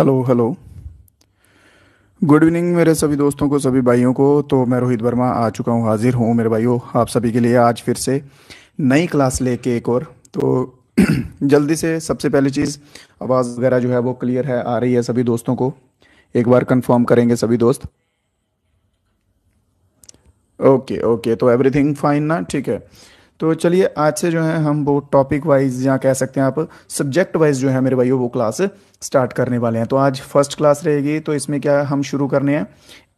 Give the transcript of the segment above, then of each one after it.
Hello hello good evening मेरे सभी दोस्तों को सभी भाइयों को तो मैं रोहित वर्मा आ चुका हूँ हाजिर हूँ मेरे भाइयों आप सभी के लिए आज फिर से नई क्लास लेके एक और तो जल्दी से सबसे पहली चीज़ आवाज़ वगैरह जो है वो क्लियर है आ रही है सभी दोस्तों को एक बार कंफर्म करेंगे सभी दोस्त ओके ओके तो एवरीथिंग फाइन ना ठीक है तो चलिए आज से जो है हम वो टॉपिक वाइज या कह सकते हैं आप सब्जेक्ट वाइज जो है मेरे भाइयों वो क्लास स्टार्ट करने वाले हैं तो आज फर्स्ट क्लास रहेगी तो इसमें क्या हम शुरू करने हैं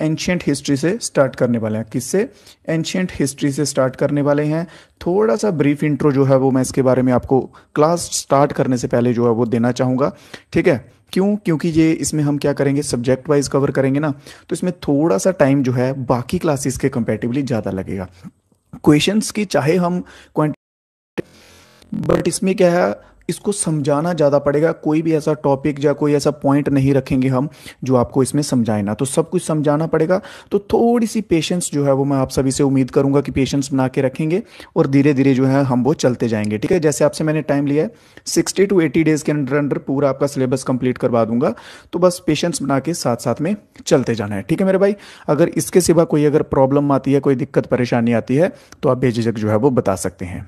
एंशियंट हिस्ट्री से स्टार्ट करने वाले हैं किससे एंशियंट हिस्ट्री से स्टार्ट करने वाले हैं थोड़ा सा ब्रीफ इंट्रो जो है वो मैं इसके बारे में आपको क्लास स्टार्ट करने से पहले जो है वो देना चाहूँगा ठीक है क्यों क्योंकि ये इसमें हम क्या करेंगे सब्जेक्ट वाइज कवर करेंगे ना तो इसमें थोड़ा सा टाइम जो है बाकी क्लासेस के कंपेटिवली ज़्यादा लगेगा क्वेश्चंस की चाहे हम क्वांटिटी बट इसमें क्या है इसको समझाना ज़्यादा पड़ेगा कोई भी ऐसा टॉपिक या कोई ऐसा पॉइंट नहीं रखेंगे हम जो आपको इसमें समझाए ना तो सब कुछ समझाना पड़ेगा तो थोड़ी सी पेशेंस जो है वो मैं आप सभी से उम्मीद करूँगा कि पेशेंस बना के रखेंगे और धीरे धीरे जो है हम वो चलते जाएंगे ठीक है जैसे आपसे मैंने टाइम लिया है सिक्सटी टू एटी डेज़ के अंडर अंडर पूरा आपका सिलेबस कंप्लीट करवा दूंगा तो बस पेशेंस बना के साथ साथ में चलते जाना है ठीक है मेरे भाई अगर इसके सिवा कोई अगर प्रॉब्लम आती है कोई दिक्कत परेशानी आती है तो आप बेझिझक जो है वो बता सकते हैं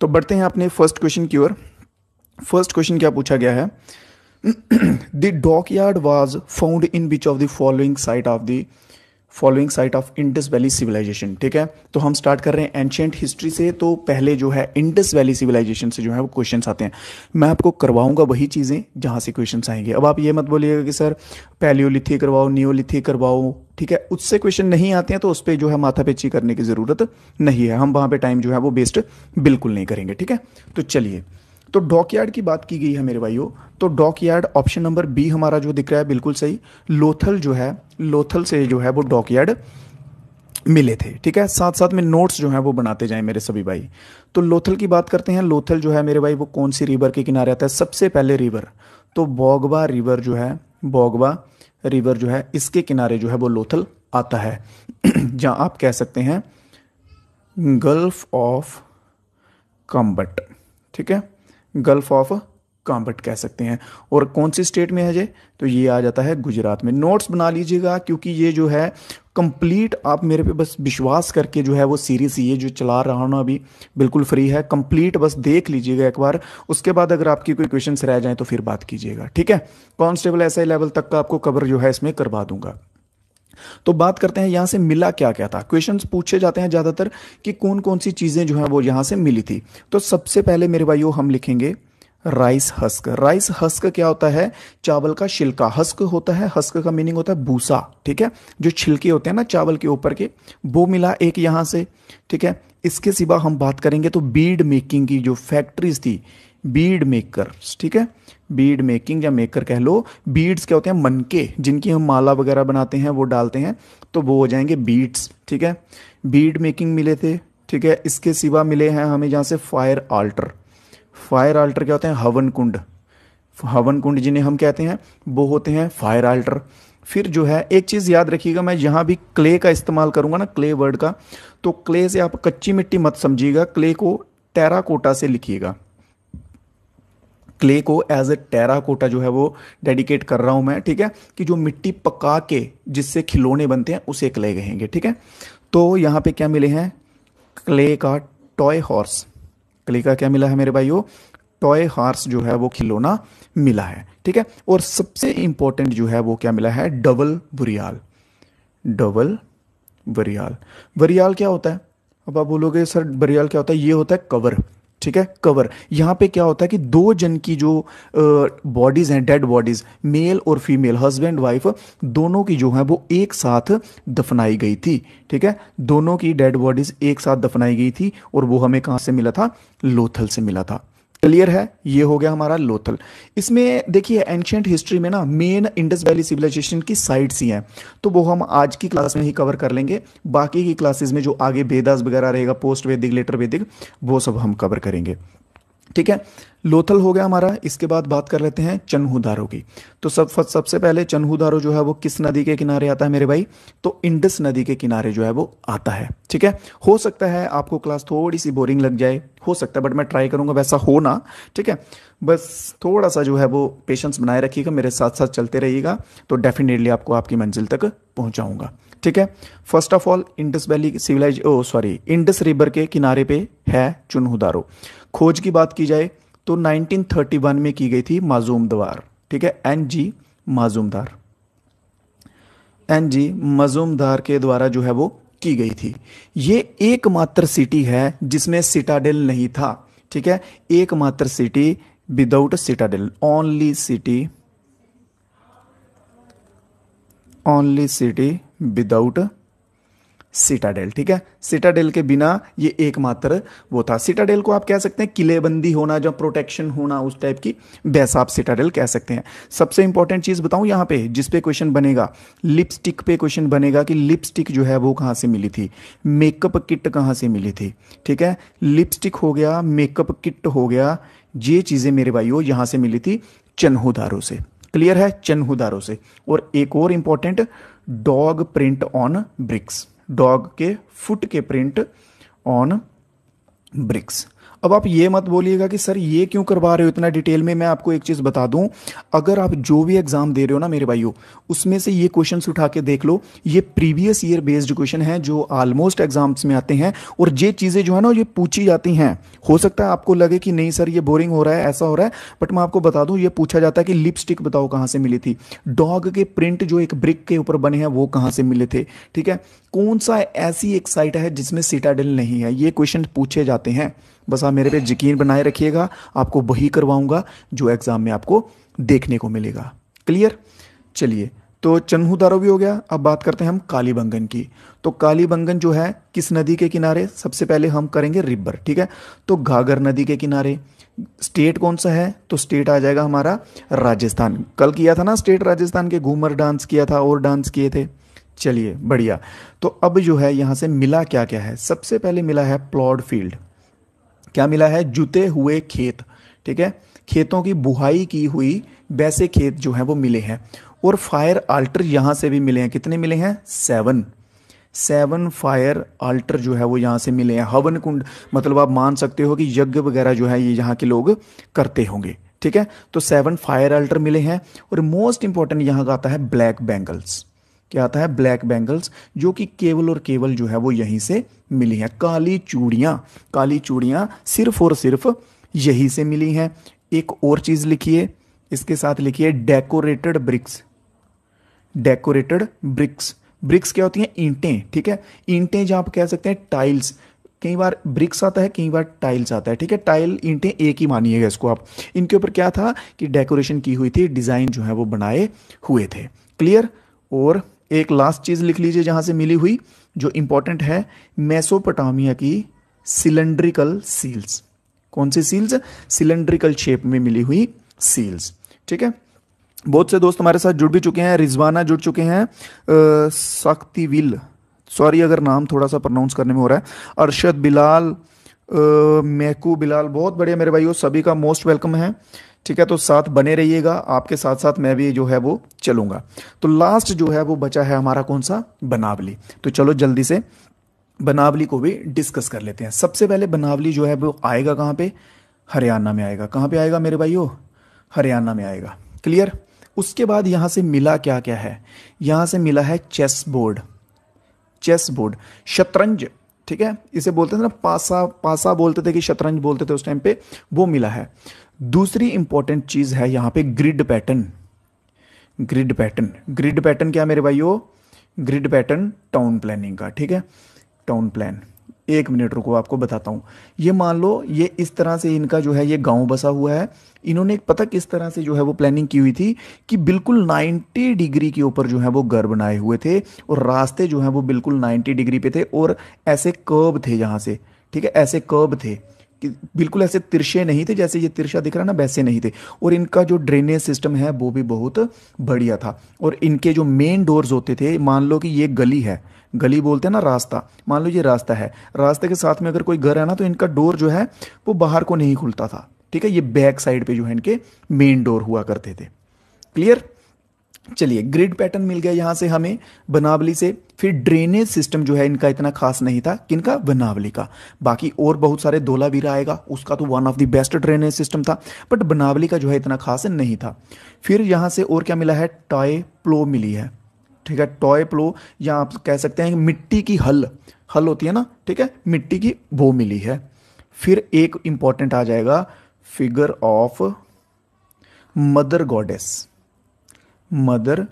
तो बढ़ते हैं अपने फर्स्ट क्वेश्चन की ओर फर्स्ट क्वेश्चन क्या पूछा गया है the yard was found in which of the following site of the following site of Indus valley civilisation ठीक है तो हम स्टार्ट कर रहे हैं एंशियंट हिस्ट्री से तो पहले जो है इंडस वैली सिविलाइजेशन से जो है वो क्वेश्चन आते हैं मैं आपको करवाऊंगा वही चीज़ें जहां से क्वेश्चन आएंगे अब आप ये मत बोलिएगा कि सर पैलियोलिथी करवाओ नियोलिथी करवाओ ठीक है उससे क्वेश्चन नहीं आते हैं तो उस पर जो है माथा पेची करने की ज़रूरत नहीं है हम वहां पर टाइम जो है वो वेस्ट बिल्कुल नहीं करेंगे ठीक है तो चलिए तो यार्ड की बात की गई है मेरे भाइयों तो dock yard option number B हमारा जो दिख रहा है बिल्कुल सही लोथल जो है लोथल से जो है वो डॉक यार्ड मिले थे ठीक है साथ साथ में नोट्स जो है वो बनाते जाएं मेरे सभी भाई तो लोथल की बात करते हैं लोथल जो है मेरे भाई वो कौन सी रिवर के किनारे आता है सबसे पहले रिवर तो बोगबा रिवर जो है बोगबा रिवर जो है इसके किनारे जो है वो लोथल आता है जहां आप कह सकते हैं गल्फ ऑफ कम्बट ठीक है गल्फ ऑफ कॉम्बट कह सकते हैं और कौन सी स्टेट में है जे तो ये आ जाता है गुजरात में नोट्स बना लीजिएगा क्योंकि ये जो है कंप्लीट आप मेरे पे बस विश्वास करके जो है वो सीरीज़ ये जो चला रहा हूँ ना अभी बिल्कुल फ्री है कंप्लीट बस देख लीजिएगा एक बार उसके बाद अगर आपकी कोई क्वेश्चन रह जाए तो फिर बात कीजिएगा ठीक है कॉन्स्टेबल ऐसे लेवल तक का आपको कवर जो है इसमें करवा दूंगा तो बात करते हैं यहां से मिला क्या क्या था क्वेश्चन पूछे जाते हैं ज़्यादातर कि कौन कौन सी चीज़ें जो है वो यहां से मिली थी तो सबसे पहले मेरे भाइयों हम लिखेंगे राइस हस्क राइस हस्क क्या होता है चावल का छिलका हस्क होता है हस्क का मीनिंग होता है भूसा ठीक है जो छिलके होते हैं ना चावल के ऊपर के वो मिला एक यहां से ठीक है इसके सिवा हम बात करेंगे तो बीड मेकिंग की जो फैक्ट्रीज थी बीड मेकर ठीक है बीड मेकिंग या मेकर कह लो बीड्स क्या होते हैं मनके जिनकी हम माला वगैरह बनाते हैं वो डालते हैं तो वो हो जाएंगे बीड्स ठीक है बीड मेकिंग मिले थे ठीक है इसके सिवा मिले हैं हमें जहाँ से फायर आल्टर फायर आल्टर क्या होते हैं हवन कुंड हवन कुंड जिन्हें हम कहते हैं वो होते हैं फायर आल्टर फिर जो है एक चीज़ याद रखिएगा मैं जहाँ भी क्ले का इस्तेमाल करूँगा ना क्ले वर्ड का तो क्ले से आप कच्ची मिट्टी मत समझिएगा क्ले को टेराकोटा से लिखिएगा क्ले को एज ए टेरा कोटा जो है वो डेडिकेट कर रहा हूं मैं ठीक है कि जो मिट्टी पका के जिससे खिलौने बनते हैं उसे क्ले कहेंगे ठीक है तो यहां पे क्या मिले हैं क्ले का टॉय हॉर्स क्ले का क्या मिला है मेरे भाइयों टॉय हॉर्स जो है वो खिलौना मिला है ठीक है और सबसे इंपॉर्टेंट जो है वो क्या मिला है डबल बुरियाल डबल बरियाल बरियाल क्या होता है अब आप बोलोगे सर बरियाल क्या होता है ये होता है कवर ठीक है कवर यहां पे क्या होता है कि दो जन की जो बॉडीज हैं डेड बॉडीज मेल और फीमेल हस्बैंड वाइफ दोनों की जो है वो एक साथ दफनाई गई थी ठीक है दोनों की डेड बॉडीज एक साथ दफनाई गई थी और वो हमें कहां से मिला था लोथल से मिला था क्लियर है ये हो गया हमारा लोथल इसमें देखिए एंशियंट हिस्ट्री में ना मेन इंडस वैली सिविलाइजेशन की साइट्स ही हैं तो वो हम आज की क्लास में ही कवर कर लेंगे बाकी की क्लासेस में जो आगे वेदास वगैरह रहेगा पोस्ट वैदिक लेटर वैदिक वो सब हम कवर करेंगे ठीक है लोथल हो गया हमारा इसके बाद बात कर लेते हैं चन्हुदारो की तो सब सबसे पहले चनहुदारो जो है वो किस नदी के किनारे आता है मेरे भाई तो इंडस नदी के किनारे जो है वो आता है ठीक है हो सकता है आपको क्लास थोड़ी सी बोरिंग लग जाए हो सकता है बट मैं ट्राई करूंगा वैसा हो ना ठीक है बस थोड़ा सा जो है वो पेशेंस बनाए रखिएगा मेरे साथ साथ चलते रहिएगा तो डेफिनेटली आपको आपकी मंजिल तक पहुंचाऊंगा ठीक है first of all Indus valley civilised oh sorry Indus river के किनारे पे है चुनहुदारो खोज की बात की जाए तो 1931 में की गई थी माजूमदवार ठीक है N G Majumdar N G Majumdar के द्वारा जो है वो की गई थी ये एकमात्र सिटी है जिसमें सिटाडेल नहीं था ठीक है एकमात्र city without citadel only city only city without citadel ठीक है सिटाडेल के बिना ये एकमात्र वो था सिटाडेल को आप कह सकते हैं किलेबंदी होना जो प्रोटेक्शन होना उस टाइप की वैसा आप सिटाडेल कह सकते हैं सबसे इंपॉर्टेंट चीज़ बताऊं यहां पे जिस पे क्वेश्चन बनेगा लिपस्टिक पे क्वेश्चन बनेगा कि लिपस्टिक जो है वो कहां से मिली थी मेकअप किट कहां से मिली थी ठीक है लिपस्टिक हो गया मेकअप किट हो गया ये चीज़ें मेरे हो यहां से मिली थी चन्हुदारों से क्लियर है चन्हुदारों से और एक और important dog print on bricks dog के फुट के प्रिंट ऑन ब्रिक्स अब आप ये मत बोलिएगा कि सर ये क्यों करवा रहे हो इतना डिटेल में मैं आपको एक चीज़ बता दूं अगर आप जो भी एग्ज़ाम दे रहे हो ना मेरे भाइयों उसमें से ये क्वेश्चन उठा के देख लो ये प्रीवियस ईयर बेस्ड क्वेश्चन है जो ऑलमोस्ट एग्जाम्स में आते हैं और ये चीज़ें जो है ना ये पूछी जाती हैं हो सकता है आपको लगे कि नहीं सर ये बोरिंग हो रहा है ऐसा हो रहा है बट मैं आपको बता दूँ ये पूछा जाता है कि लिपस्टिक बताओ कहाँ से मिली थी डॉग के प्रिंट जो एक ब्रिक के ऊपर बने हैं वो कहाँ से मिले थे ठीक है कौन सा ऐसी एक साइट है जिसमें सिटाडल नहीं है ये क्वेश्चन पूछे जाते हैं बस आप मेरे पे यकीन बनाए रखिएगा आपको वही करवाऊंगा जो एग्ज़ाम में आपको देखने को मिलेगा क्लियर चलिए तो चन्हू दारो भी हो गया अब बात करते हैं हम कालीबंगन की तो कालीबंगन जो है किस नदी के किनारे सबसे पहले हम करेंगे रिबर ठीक है तो घाघर नदी के किनारे स्टेट कौन सा है तो स्टेट आ जाएगा हमारा राजस्थान कल किया था ना स्टेट राजस्थान के घूमर डांस किया था और डांस किए थे चलिए बढ़िया तो अब जो है यहाँ से मिला क्या क्या है सबसे पहले मिला है प्लॉड फील्ड क्या मिला है जुते हुए खेत ठीक है खेतों की बुहाई की हुई वैसे खेत जो हैं वो मिले हैं और फायर आल्टर यहाँ से भी मिले हैं कितने मिले हैं सेवन सेवन फायर आल्टर जो है वो यहाँ से मिले हैं हवन कुंड मतलब आप मान सकते हो कि यज्ञ वगैरह जो है ये यहाँ के लोग करते होंगे ठीक है तो सेवन फायर आल्टर मिले हैं और मोस्ट इंपॉर्टेंट यहाँ का आता है ब्लैक बैंगल्स क्या आता है ब्लैक बैंगल्स जो कि केवल और केवल जो है वो यहीं से मिली हैं काली चूड़ियाँ काली चूड़ियाँ सिर्फ और सिर्फ यही से मिली हैं एक और चीज़ लिखिए इसके साथ लिखिए decorated bricks decorated bricks bricks क्या होती हैं ईंटें ठीक है ईंटें जहाँ आप कह सकते हैं टाइल्स कई बार ब्रिक्स आता है कई बार टाइल्स आता है ठीक है टाइल ईंटें एक ही मानिएगा इसको आप इनके ऊपर क्या था कि डेकोरेशन की हुई थी डिज़ाइन जो है वो बनाए हुए थे क्लियर और एक लास्ट चीज़ लिख लीजिए जहां से मिली हुई जो इंपॉर्टेंट है मेसोपोटामिया की सिलेंड्रिकल सील्स कौन सी सील्स सिलेंड्रिकल शेप में मिली हुई सील्स ठीक है बहुत से दोस्त हमारे साथ जुड़ भी चुके हैं रिजवाना जुड़ चुके हैं सख्तीविल सॉरी अगर नाम थोड़ा सा प्रोनाउंस करने में हो रहा है अरशद बिलाल महकू बिलाल बहुत बढ़िया मेरे भाई सभी का मोस्ट वेलकम है ठीक है तो साथ बने रहिएगा आपके साथ साथ मैं भी जो है वो चलूंगा तो लास्ट जो है वो बचा है हमारा कौन सा बनावली तो चलो जल्दी से बनावली को भी डिस्कस कर लेते हैं सबसे पहले बनावली जो है वो आएगा कहाँ पे हरियाणा में आएगा कहाँ पे आएगा मेरे भाई हरियाणा में आएगा क्लियर उसके बाद यहां से मिला क्या क्या है यहां से मिला है चेस बोर्ड चेस बोर्ड शतरंज ठीक है इसे बोलते थे ना पासा पासा बोलते थे कि शतरंज बोलते थे उस टाइम पे वो मिला है दूसरी इंपॉर्टेंट चीज़ है यहां पे grid pattern grid pattern grid pattern क्या मेरे हो ग्रिड पैटर्न टाउन प्लानिंग का ठीक है टाउन प्लान एक मिनट रुको आपको बताता हूं ये मान लो ये इस तरह से इनका जो है ये गांव बसा हुआ है इन्होंने पता किस तरह से जो है वो प्लानिंग की हुई थी कि बिल्कुल 90 डिग्री के ऊपर जो है वो घर बनाए हुए थे और रास्ते जो है वो बिल्कुल 90 डिग्री पे थे और ऐसे कर्ब थे यहां से ठीक है ऐसे कर्ब थे बिल्कुल ऐसे तिरछे नहीं थे जैसे ये तिरछा दिख रहा ना वैसे नहीं थे और इनका जो ड्रेनेज सिस्टम है वो भी बहुत बढ़िया था और इनके जो मेन डोर्स होते थे मान लो कि ये गली है गली बोलते हैं ना रास्ता मान लो ये रास्ता है रास्ते के साथ में अगर कोई घर है ना तो इनका डोर जो है वो बाहर को नहीं खुलता था ठीक है ये बैक साइड पे जो है इनके मेन डोर हुआ करते थे क्लियर चलिए ग्रिड पैटर्न मिल गया यहां से हमें बनावली से फिर ड्रेनेज सिस्टम जो है इनका इतना खास नहीं था किनका बनावली का बाकी और बहुत सारे धोलावीरा आएगा उसका तो one of the best drainage system था बट बनावली का जो है इतना खास नहीं था फिर यहां से और क्या मिला है टॉय प्लो मिली है ठीक है टॉय प्लो या आप कह सकते हैं मिट्टी की हल हल होती है ना ठीक है मिट्टी की वो मिली है फिर एक इंपॉर्टेंट आ जाएगा figure of mother goddess mother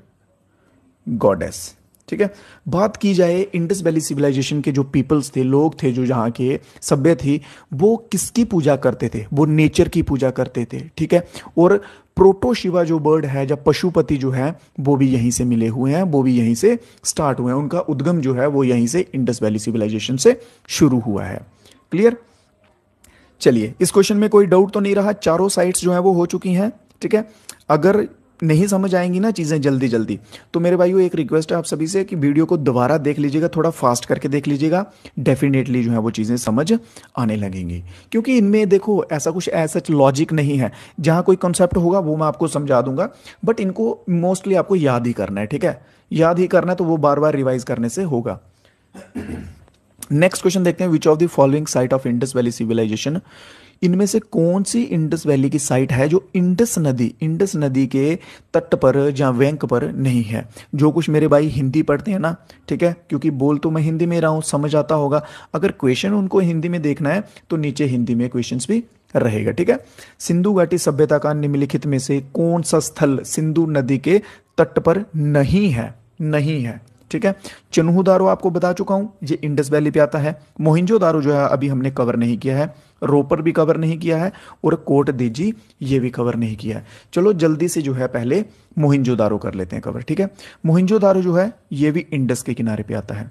goddess ठीक है बात की जाए इंडस वैली सिविलाइजेशन के जो पीपल्स थे लोग थे जो जहाँ के सभ्य थी वो किसकी पूजा करते थे वो नेचर की पूजा करते थे ठीक है और प्रोटो शिवा जो बर्ड है जब पशुपति जो है वो भी यहीं से मिले हुए हैं वो भी यहीं से स्टार्ट हुए हैं उनका उद्गम जो है वो यहीं से इंडस वैली सिविलाइजेशन से शुरू हुआ है क्लियर चलिए इस क्वेश्चन में कोई डाउट तो नहीं रहा चारों साइड्स जो है वो हो चुकी हैं ठीक है अगर नहीं समझ आएंगी ना चीज़ें जल्दी जल्दी तो मेरे भाइयों एक रिक्वेस्ट है आप सभी से कि वीडियो को दोबारा देख लीजिएगा थोड़ा फास्ट करके देख लीजिएगा डेफिनेटली जो है वो चीज़ें समझ आने लगेंगी क्योंकि इनमें देखो ऐसा कुछ ऐसा लॉजिक नहीं है जहाँ कोई कॉन्सेप्ट होगा वो मैं आपको समझा दूंगा बट इनको मोस्टली आपको याद ही करना है ठीक है याद ही करना है तो वो बार बार रिवाइज करने से होगा नेक्स्ट क्वेश्चन देखते हैं which of the following site of Indus valley civilisation इनमें से कौन सी इंडस वैली की साइट है जो इंडस नदी इंडस नदी के तट पर या वैंक पर नहीं है जो कुछ मेरे भाई हिंदी पढ़ते हैं ना ठीक है क्योंकि बोल तो मैं हिंदी में रहा हूँ समझ आता होगा अगर क्वेश्चन उनको हिंदी में देखना है तो नीचे हिंदी में क्वेश्चन भी रहेगा ठीक है सिंधु घाटी सभ्यता का निम्नलिखित में से कौन सा स्थल सिंधु नदी के तट पर नहीं है नहीं है ठीक है चनहू दारो आपको बता चुका हूं ये इंडस वैली पे आता है मोहिंजो दारो जो है अभी हमने कवर नहीं किया है रोपर भी कवर नहीं किया है और कोट दीजी ये भी कवर नहीं किया है चलो जल्दी से जो है पहले मोहिंजो दारो कर लेते हैं कवर ठीक है मोहिंजो दारो जो है ये भी इंडस के किनारे पे आता है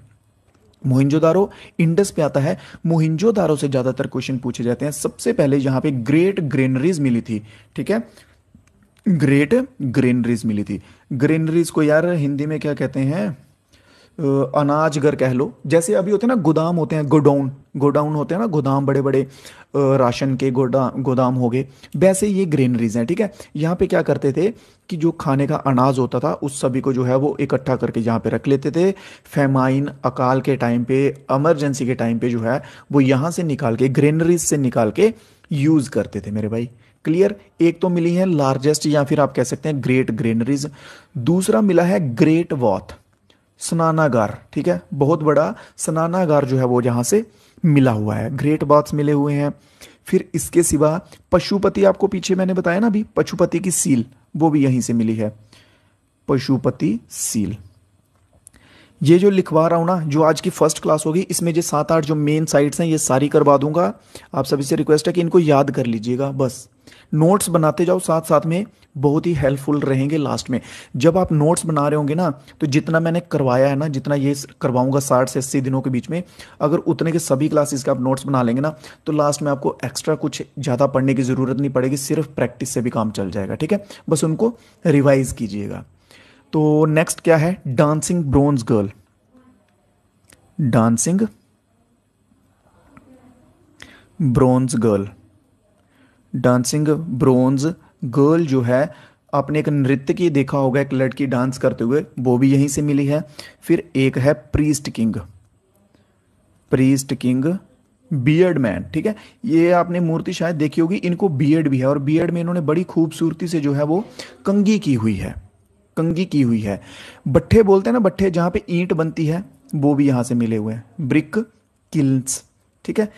मोहिंजोदारो इंडस पे आता है मोहिंजोदारो से ज़्यादातर क्वेश्चन पूछे जाते हैं सबसे पहले यहां पे ग्रेट ग्रेनरीज मिली थी ठीक है ग्रेट ग्रेनरीज मिली थी ग्रेनरीज को यार हिंदी में क्या कहते हैं अनाज घर कह लो जैसे अभी होते हैं ना गोदाम होते हैं गोडाउन गोडाउन होते हैं ना गोदाम बड़े बड़े राशन के गोडा गोदाम हो गए वैसे ये ग्रेनरीज हैं ठीक है यहाँ पे क्या करते थे कि जो खाने का अनाज होता था उस सभी को जो है वो इकट्ठा करके यहाँ पे रख लेते थे फेमाइन अकाल के टाइम पे एमरजेंसी के टाइम पे जो है वो यहाँ से निकाल के ग्रेनरीज से निकाल के यूज़ करते थे मेरे भाई क्लियर एक तो मिली है लार्जेस्ट या फिर आप कह सकते हैं ग्रेट ग्रेनरीज दूसरा मिला है ग्रेट वॉथ स्नानागार ठीक है बहुत बड़ा स्नानागार जो है वो यहाँ से मिला हुआ है ग्रेट बाथ्स मिले हुए हैं फिर इसके सिवा पशुपति आपको पीछे मैंने बताया ना अभी पशुपति की सील वो भी यहीं से मिली है पशुपति सील ये जो लिखवा रहा हूं ना जो आज की फर्स्ट क्लास होगी इसमें जो सात आठ जो मेन साइट्स हैं ये सारी करवा दूंगा आप सभी से रिक्वेस्ट है कि इनको याद कर लीजिएगा बस नोट्स बनाते जाओ साथ साथ में बहुत ही हेल्पफुल रहेंगे लास्ट में जब आप नोट्स बना रहे होंगे ना तो जितना मैंने करवाया है ना जितना ये करवाऊंगा साठ से अस्सी दिनों के बीच में अगर उतने के सभी क्लासेस का आप नोट्स बना लेंगे ना तो लास्ट में आपको एक्स्ट्रा कुछ ज़्यादा पढ़ने की ज़रूरत नहीं पड़ेगी सिर्फ प्रैक्टिस से भी काम चल जाएगा ठीक है बस उनको रिवाइज कीजिएगा तो नेक्स्ट क्या है dancing bronze girl dancing bronze girl dancing bronze girl जो है आपने एक नृत्य की देखा होगा एक लड़की डांस करते हुए वो भी यहीं से मिली है फिर एक है priest king priest king beard man ठीक है ये आपने मूर्ति शायद देखी होगी इनको बियर्ड भी है और बियर्ड में इन्होंने बड़ी खूबसूरती से जो है वो कंगी की हुई है कंगी की हुई है बट्ठे बोलते हैं ना बट्ठे जहां पे ईंट बनती है वो भी यहां से मिले हुए हैं ब्रिक किल्स ठीक है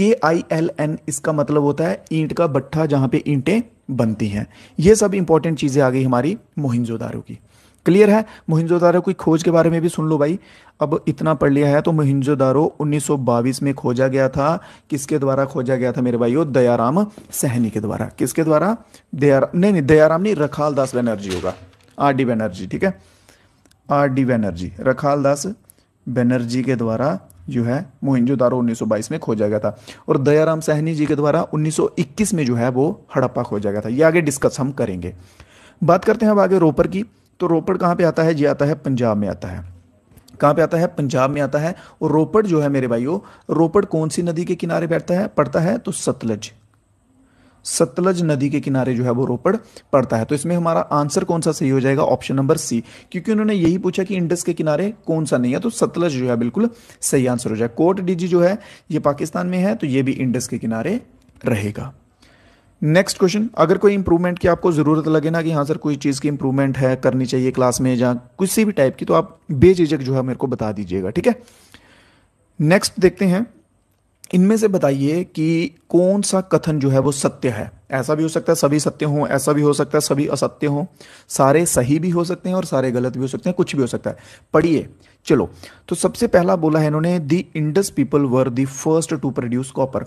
के आई एल एन इसका मतलब होता है ईंट का भट्ठा जहां पे ईंटें बनती हैं ये सब इंपॉर्टेंट चीज़ें आ गई हमारी मोहिंजोदारो की क्लियर है मोहिंजोदारों की खोज के बारे में भी सुन लो भाई अब इतना पढ़ लिया है तो मोहिंजोदारो उन्नीस में खोजा गया था किसके द्वारा खोजा गया था मेरे भाई दयाराम सहनी के द्वारा किसके द्वारा दया नहीं नहीं दयाराम नहीं रखाल दास बैनर्जी होगा आर डी बनर्जी ठीक है आर डी बनर्जी रखाल दास बनर्जी के द्वारा जो है मोहिंजोदारो 1922 में खोजा गया था और दयाराम सहनी जी के द्वारा 1921 में जो है वो हड़प्पा खोजा गया था ये आगे डिस्कस हम करेंगे बात करते हैं अब आगे रोपर की तो रोपड़ कहाँ पे आता है ये आता है पंजाब में आता है कहाँ पे आता है पंजाब में आता है और रोपड़ जो है मेरे भाइयों रोपड़ कौन सी नदी के किनारे बैठता है पड़ता है तो सतलज सतलज नदी के किनारे जो है वो रोपड़ पड़ता है तो इसमें हमारा आंसर कौन सा सही हो जाएगा ऑप्शन नंबर सी क्योंकि उन्होंने यही पूछा कि इंडस के किनारे कौन सा नहीं है तो सतलज जो है बिल्कुल सही आंसर हो जाएगा कोट डीजी जो है ये पाकिस्तान में है तो ये भी इंडस के किनारे रहेगा नेक्स्ट क्वेश्चन अगर कोई इंप्रूवमेंट की आपको ज़रूरत लगे ना कि हाँ सर कोई चीज़ की इंप्रूवमेंट है करनी चाहिए क्लास में या किसी भी टाइप की तो आप बेझिझक जो है मेरे को बता दीजिएगा ठीक है नेक्स्ट देखते हैं इनमें से बताइए कि कौन सा कथन जो है वो सत्य है ऐसा भी हो सकता है सभी सत्य हों ऐसा भी हो सकता है सभी असत्य हों सारे सही भी हो सकते हैं और सारे गलत भी हो सकते हैं कुछ भी हो सकता है पढ़िए चलो तो सबसे पहला बोला है इन्होंने the Indus people were the first to produce copper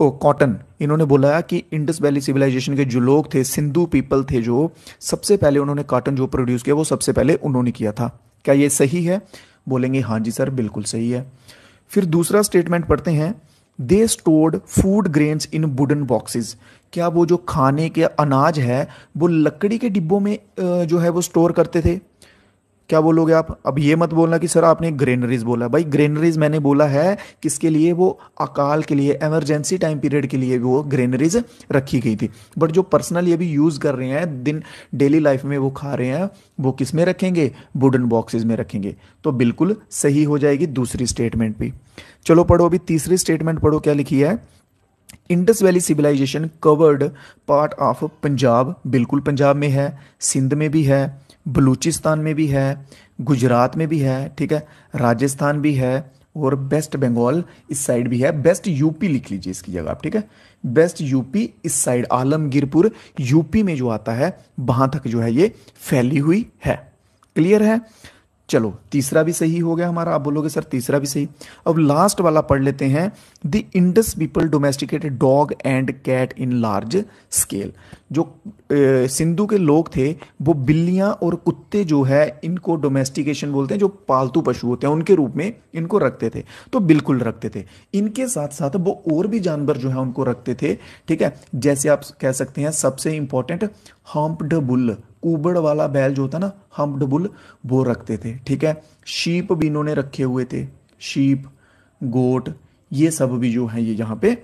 cotton इन्होंने बोला कि इंडस वैली सिविलाइजेशन के जो लोग थे सिंधु पीपल थे जो सबसे पहले उन्होंने कॉटन जो प्रोड्यूस किया वो सबसे पहले उन्होंने किया था क्या ये सही है बोलेंगे हाँ जी सर बिल्कुल सही है फिर दूसरा स्टेटमेंट पढ़ते हैं they stored food grains in wooden boxes क्या वो जो खाने के अनाज है वो लकड़ी के डिब्बों में जो है वो स्टोर करते थे क्या बोलोगे आप अब ये मत बोलना कि सर आपने ग्रेनरीज बोला भाई ग्रेनरीज मैंने बोला है किसके लिए वो अकाल के लिए एमरजेंसी टाइम पीरियड के लिए वो ग्रेनरीज रखी गई थी बट जो पर्सनल ये भी यूज़ कर रहे हैं दिन डेली लाइफ में वो खा रहे हैं वो किस में रखेंगे वुडन बॉक्सेज में रखेंगे तो बिल्कुल सही हो जाएगी दूसरी स्टेटमेंट भी चलो पढ़ो अभी तीसरी स्टेटमेंट पढ़ो क्या लिखी है Indus valley civilisation covered part of Punjab बिल्कुल पंजाब में है सिंध में भी है बलूचिस्तान में भी है गुजरात में भी है ठीक है राजस्थान भी है और बेस्ट बंगाल इस साइड भी है बेस्ट यूपी लिख लीजिए इसकी जगह आप ठीक है बेस्ट यूपी इस साइड आलमगीरपुर यूपी में जो आता है वहां तक जो है ये फैली हुई है क्लियर है चलो तीसरा भी सही हो गया हमारा आप बोलोगे सर तीसरा भी सही अब लास्ट वाला पढ़ लेते हैं the Indus people domesticated dog and cat in large scale जो सिंधु के लोग थे वो बिल्लियां और कुत्ते जो है इनको डोमेस्टिकेशन बोलते हैं जो पालतू पशु होते हैं उनके रूप में इनको रखते थे तो बिल्कुल रखते थे इनके साथ साथ वो और भी जानवर जो है उनको रखते थे ठीक है जैसे आप कह सकते हैं सबसे इंपॉर्टेंट हॉम्पड बुल कुबड़ वाला बैल जो होता ना हम्ड बुल वो रखते थे ठीक है शीप भी इन्होंने रखे हुए थे शीप गोट ये सब भी जो है ये यहाँ पे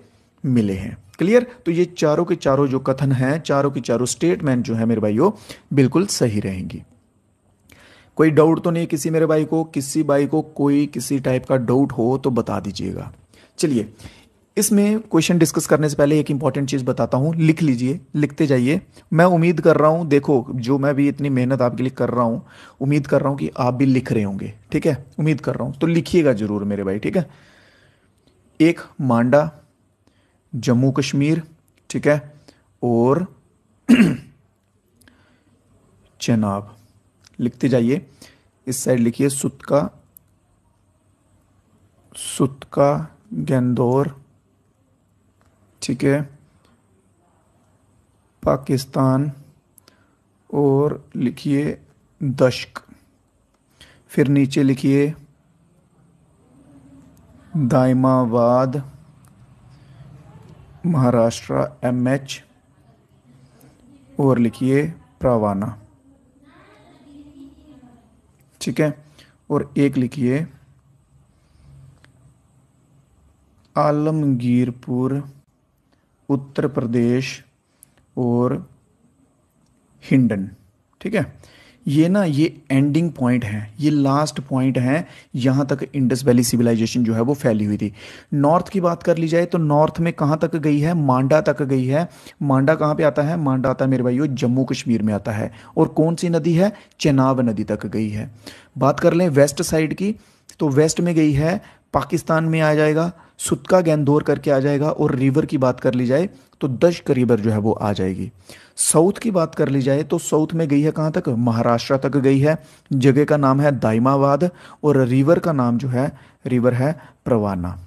मिले हैं क्लियर तो ये चारों के चारों जो कथन हैं चारों के चारों स्टेटमेंट जो है मेरे भाइयों बिल्कुल सही रहेंगी कोई डाउट तो नहीं किसी मेरे भाई को किसी भाई को कोई किसी टाइप का डाउट हो तो बता दीजिएगा चलिए इसमें क्वेश्चन डिस्कस करने से पहले एक इंपॉर्टेंट चीज़ बताता हूं लिख लीजिए लिखते जाइए मैं उम्मीद कर रहा हूं देखो जो मैं भी इतनी मेहनत आपके लिए कर रहा हूं उम्मीद कर रहा हूं कि आप भी लिख रहे होंगे ठीक है उम्मीद कर रहा हूं तो लिखिएगा ज़रूर मेरे भाई ठीक है एक मांडा जम्मू कश्मीर ठीक है और चनाब लिखते जाइए इस साइड लिखिए सुतका सुतका गेंदौर ठीक है पाकिस्तान और लिखिए दशक फिर नीचे लिखिए दाइमाबाद महाराष्ट्र एम एच और लिखिए प्रावाना ठीक है और एक लिखिए आलमगीरपुर उत्तर प्रदेश और हिंडन ठीक है ये ना ये एंडिंग पॉइंट है ये लास्ट पॉइंट है यहां तक इंडस वैली सिविलाइजेशन जो है वो फैली हुई थी नॉर्थ की बात कर ली जाए तो नॉर्थ में कहां तक गई है मांडा तक गई है मांडा कहां पे आता है मांडा आता है मेरे भाई जम्मू कश्मीर में आता है और कौन सी नदी है चेनाब नदी तक गई है बात कर लें वेस्ट साइड की तो वेस्ट में गई है पाकिस्तान में आ जाएगा सुतका गैंधोर करके आ जाएगा और रिवर की बात कर ली जाए तो दशक रिवर जो है वो आ जाएगी साउथ की बात कर ली जाए तो साउथ में गई है कहाँ तक महाराष्ट्र तक गई है जगह का नाम है दाइमाबाद और रिवर का नाम जो है रिवर है प्रवाना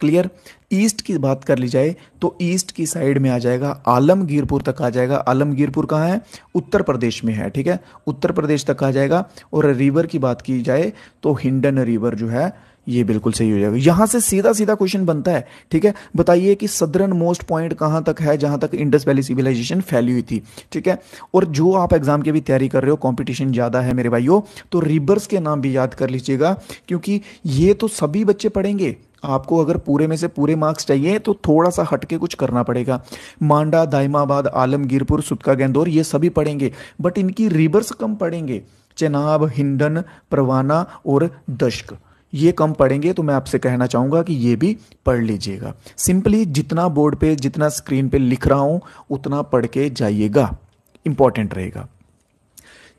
क्लियर ईस्ट की बात कर ली जाए तो ईस्ट की साइड में आ जाएगा आलमगीरपुर तक आ जाएगा आलमगीरपुर कहाँ है उत्तर प्रदेश में है ठीक है उत्तर प्रदेश तक आ जाएगा और रिवर की बात की जाए तो हिंडन रिवर जो है ये बिल्कुल सही हो जाएगा यहां से सीधा सीधा क्वेश्चन बनता है ठीक है बताइए कि सदरन मोस्ट पॉइंट कहां तक है जहां तक इंडस वैली सिविलाइजेशन फैली हुई थी ठीक है और जो आप एग्जाम की भी तैयारी कर रहे हो कंपटीशन ज्यादा है मेरे भाइयों तो रिबर्स के नाम भी याद कर लीजिएगा क्योंकि ये तो सभी बच्चे पढ़ेंगे आपको अगर पूरे में से पूरे मार्क्स चाहिए तो थोड़ा सा हटके कुछ करना पड़ेगा मांडा दाइमाबाद आलमगीरपुर सुतका गेंदौर ये सभी पढ़ेंगे बट इनकी रिबर्स कम पढ़ेंगे चेनाब हिंडन परवाना और दशक ये कम पढ़ेंगे तो मैं आपसे कहना चाहूँगा कि ये भी पढ़ लीजिएगा सिंपली जितना बोर्ड पे जितना स्क्रीन पे लिख रहा हूँ उतना पढ़ के जाइएगा इंपॉर्टेंट रहेगा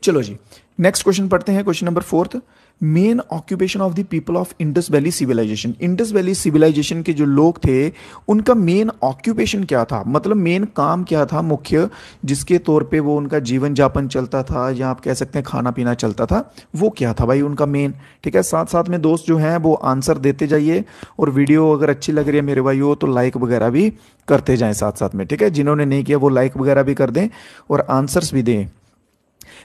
चलो जी नेक्स्ट क्वेश्चन पढ़ते हैं question number fourth main occupation of the people of Indus valley civilization Indus valley civilisation के जो लोग थे उनका मेन ऑक्यूपेशन क्या था मतलब मेन काम क्या था मुख्य जिसके तौर पे वो उनका जीवन जापन चलता था या आप कह सकते हैं खाना पीना चलता था वो क्या था भाई उनका मेन ठीक है साथ साथ में दोस्त जो हैं वो आंसर देते जाइए और वीडियो अगर अच्छी लग रही है मेरे भाइयों तो लाइक वगैरह भी करते जाए साथ साथ में ठीक है जिन्होंने नहीं किया वो लाइक वगैरह भी कर दें और आंसर्स भी दें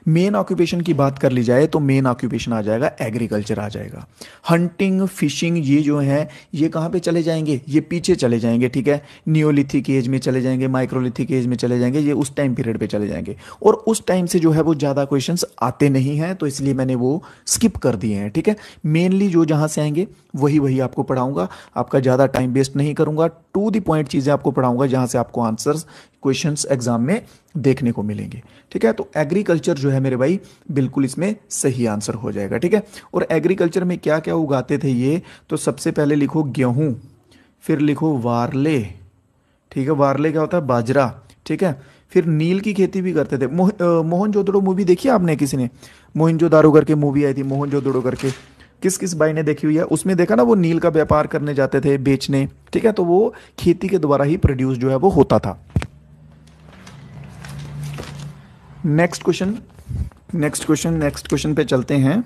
मेन ऑक्यूपेशन की बात कर ली जाए तो मेन ऑक्यूपेशन आ जाएगा एग्रीकल्चर आ जाएगा हंटिंग फिशिंग ये जो है ये कहाँ पे चले जाएंगे ये पीछे चले जाएंगे ठीक है न्योलिथिक एज में चले जाएंगे माइक्रोलिथिक एज में चले जाएंगे ये उस टाइम पीरियड पर चले जाएंगे और उस टाइम से जो है वो ज़्यादा क्वेश्चन आते नहीं हैं तो इसलिए मैंने वो स्किप कर दिए हैं ठीक है मेनली जो जहाँ से आएंगे वही वही आपको पढ़ाऊंगा आपका ज़्यादा टाइम वेस्ट नहीं करूंगा टू दी पॉइंट चीज़ें आपको पढ़ाऊंगा जहाँ से आपको आंसर्स क्वेश्चंस एग्जाम में देखने को मिलेंगे ठीक है तो एग्रीकल्चर जो है मेरे भाई बिल्कुल इसमें सही आंसर हो जाएगा ठीक है और एग्रीकल्चर में क्या क्या उगाते थे ये तो सबसे पहले लिखो गेहूँ फिर लिखो वारले ठीक है वारले क्या होता है बाजरा ठीक है फिर नील की खेती भी करते थे मोह, मोहन जोदड़ो मूवी देखी आपने किसी ने मोहन जोदारो करके मूवी आई थी मोहन जोदड़ो करके किस किस भाई ने देखी हुई है उसमें देखा ना वो नील का व्यापार करने जाते थे बेचने ठीक है तो वो खेती के द्वारा ही प्रोड्यूस जो है वो होता था next question next question next question पे चलते हैं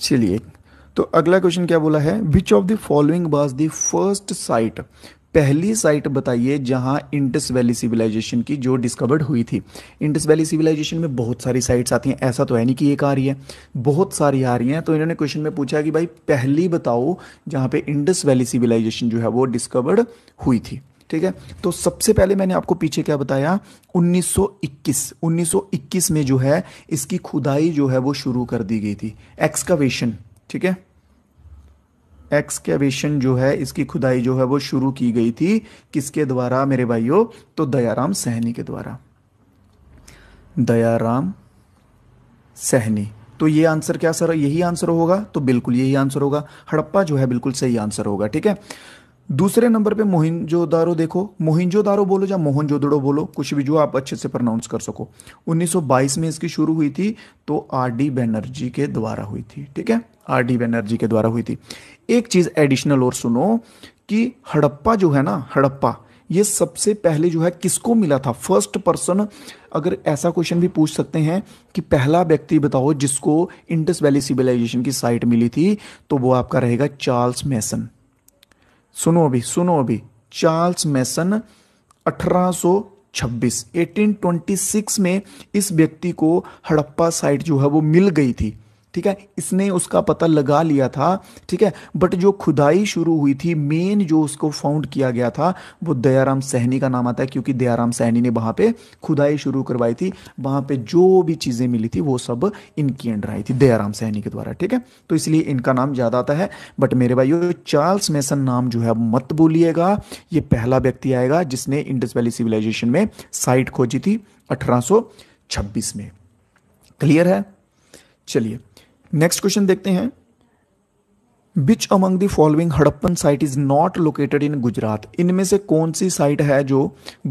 चलिए तो अगला क्वेश्चन क्या बोला है which of the following was the first site पहली साइट बताइए जहां इंडस वैली सिविलाइजेशन की जो डिस्कवर्ड हुई थी इंडस वैली सिविलाइजेशन में बहुत सारी साइट्स आती हैं ऐसा तो है नहीं कि एक आ रही है बहुत सारी आ रही हैं तो इन्होंने क्वेश्चन में पूछा कि भाई पहली बताओ जहां पे इंडस वैली सिविलाइजेशन जो है वो डिस्कवर्ड हुई थी ठीक है तो सबसे पहले मैंने आपको पीछे क्या बताया 1921 1921 में जो है इसकी खुदाई जो है वो शुरू कर दी गई थी एक्सकवेशन ठीक है एक्सकेवेशन जो है इसकी खुदाई जो है वो शुरू की गई थी किसके द्वारा मेरे भाइयों तो दयाराम सहनी के द्वारा दयाराम सहनी तो ये आंसर क्या सर यही आंसर होगा तो बिल्कुल यही आंसर होगा हड़प्पा जो है बिल्कुल सही आंसर होगा ठीक है दूसरे नंबर पे मोहिंजोदारो देखो मोहिंजोदारो बोलो या मोहनजोदड़ो बोलो कुछ भी जो आप अच्छे से प्रनाउंस कर सको 1922 में इसकी शुरू हुई थी तो आर डी बैनर्जी के द्वारा हुई थी ठीक है आर डी बनर्जी के द्वारा हुई थी एक चीज़ एडिशनल और सुनो कि हड़प्पा जो है ना हड़प्पा ये सबसे पहले जो है किसको मिला था फर्स्ट पर्सन अगर ऐसा क्वेश्चन भी पूछ सकते हैं कि पहला व्यक्ति बताओ जिसको इंडस वैली सिविलाइजेशन की साइट मिली थी तो वो आपका रहेगा चार्ल्स मैसन सुनो अभी सुनो अभी चार्ल्स मैसन 1826 1826 में इस व्यक्ति को हड़प्पा साइट जो है वो मिल गई थी ठीक है इसने उसका पता लगा लिया था ठीक है बट जो खुदाई शुरू हुई थी मेन जो उसको फाउंड किया गया था वो दयाराम सहनी का नाम आता है क्योंकि दयाराम सहनी ने वहां पे खुदाई शुरू करवाई थी वहां पे जो भी चीज़ें मिली थी वो सब इनकी अंडर आई थी दयाराम सहनी के द्वारा ठीक है तो इसलिए इनका नाम ज़्यादा आता है बट मेरे भाई चार्ल्स मेसन नाम जो है मत बोलिएगा ये पहला व्यक्ति आएगा जिसने इंडस वैली सिविलाइजेशन में साइट खोजी थी 1826 में क्लियर है चलिए नेक्स्ट क्वेश्चन देखते हैं which among the following Harappan site is not located in Gujarat इनमें से कौन सी साइट है जो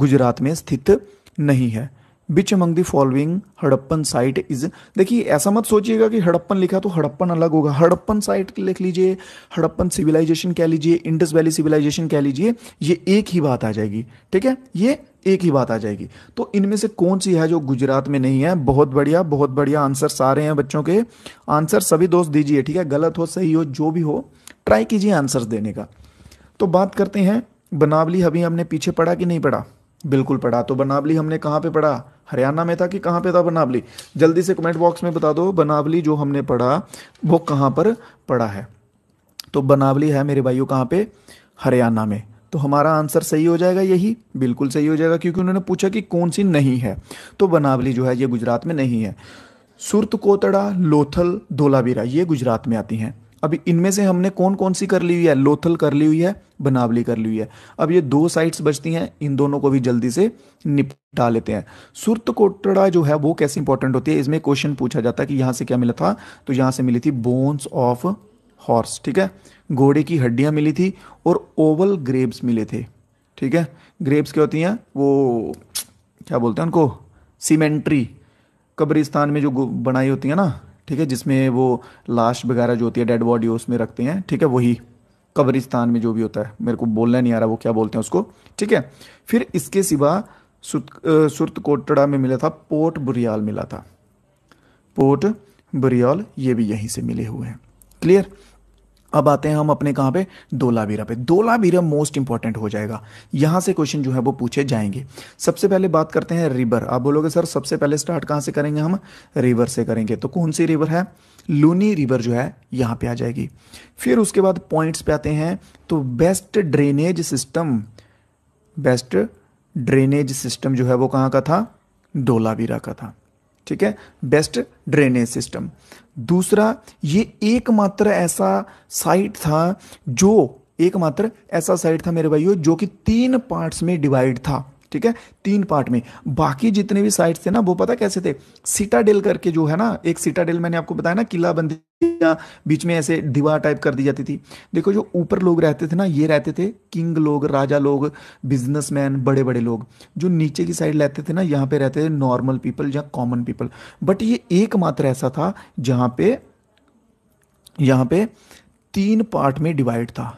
गुजरात में स्थित नहीं है which among the following Harappan site is देखिए ऐसा मत सोचिएगा कि हड़प्पन लिखा तो हड़प्पन अलग होगा हड़प्पन साइट लिख लीजिए हड़प्पन सिविलाइजेशन कह लीजिए इंडस वैली सिविलाइजेशन कह लीजिए ये एक ही बात आ जाएगी ठीक है ये एक ही बात आ जाएगी तो इनमें से कौन सी है जो गुजरात में नहीं है बहुत बढ़िया बहुत बढ़िया आंसर सारे हैं बच्चों के आंसर सभी दोस्त दीजिए ठीक है गलत हो सही हो जो भी हो ट्राई कीजिए आंसर देने का तो बात करते हैं बनावली अभी हमने पीछे पढ़ा कि नहीं पढ़ा बिल्कुल पढ़ा तो बनावली हमने कहाँ पे पढ़ा हरियाणा में था कि कहाँ पे था बनावली जल्दी से कमेंट बॉक्स में बता दो बनावली जो हमने पढ़ा वो कहाँ पर पढ़ा है तो बनावली है मेरे भाइयों कहाँ पे हरियाणा में तो हमारा आंसर सही हो जाएगा यही बिल्कुल सही हो जाएगा क्योंकि उन्होंने पूछा कि कौन सी नहीं है तो बनावली जो है ये गुजरात में नहीं है सुरत कोतड़ा लोथल धोलावीरा ये गुजरात में आती हैं अभी इनमें से हमने कौन कौन सी कर ली हुई है लोथल कर ली हुई है बनावली कर ली हुई है अब ये दो साइड्स बचती हैं इन दोनों को भी जल्दी से निपटा लेते हैं सुरत कोटड़ा जो है वो कैसे इंपॉर्टेंट होती है इसमें क्वेश्चन पूछा जाता है कि यहां से क्या मिला था तो यहां से मिली थी बोन्स ऑफ हॉर्स ठीक है घोड़े की हड्डियां मिली थी और ओवल ग्रेब्स मिले थे ठीक है ग्रेब्स क्या होती हैं वो क्या बोलते हैं उनको सीमेंट्री कब्रिस्तान में जो बनाई होती है ना ठीक है जिसमें वो लाश वगैरह जो होती है डेड बॉडी उसमें रखते हैं ठीक है वही कब्रिस्तान में जो भी होता है मेरे को बोलना नहीं आ रहा वो क्या बोलते हैं उसको ठीक है फिर इसके सिवा सुरत कोटड़ा में मिला था पोर्ट बुरियाल मिला था पोर्ट बुरियाल ये भी यहीं से मिले हुए हैं क्लियर अब आते हैं हम अपने कहाँ पे बीरा पे दोलाबीरा मोस्ट इंपॉर्टेंट हो जाएगा यहाँ से क्वेश्चन जो है वो पूछे जाएंगे सबसे पहले बात करते हैं रिवर आप बोलोगे सर सबसे पहले स्टार्ट कहाँ से करेंगे हम रिवर से करेंगे तो कौन सी रिवर है लूनी रिवर जो है यहाँ पे आ जाएगी फिर उसके बाद पॉइंट्स पे आते हैं तो best drainage system best drainage system जो है वो कहाँ का था बीरा का था ठीक है बेस्ट ड्रेनेज सिस्टम दूसरा ये एकमात्र ऐसा साइट था जो एकमात्र ऐसा साइट था मेरे भाइयों जो कि तीन पार्ट्स में डिवाइड था ठीक है तीन पार्ट में बाकी जितने भी साइट्स थे ना वो पता कैसे थे सिटाडेल करके जो है ना एक सिटाडेल मैंने आपको बताया ना किला बंदी बीच में ऐसे दीवार टाइप कर दी जाती थी देखो जो ऊपर लोग रहते थे ना ये रहते थे किंग लोग राजा लोग बिजनेसमैन बड़े बड़े लोग जो नीचे की साइड रहते थे ना यहाँ पे रहते थे नॉर्मल पीपल या कॉमन पीपल बट ये एकमात्र ऐसा था जहां पे यहां पे तीन पार्ट में डिवाइड था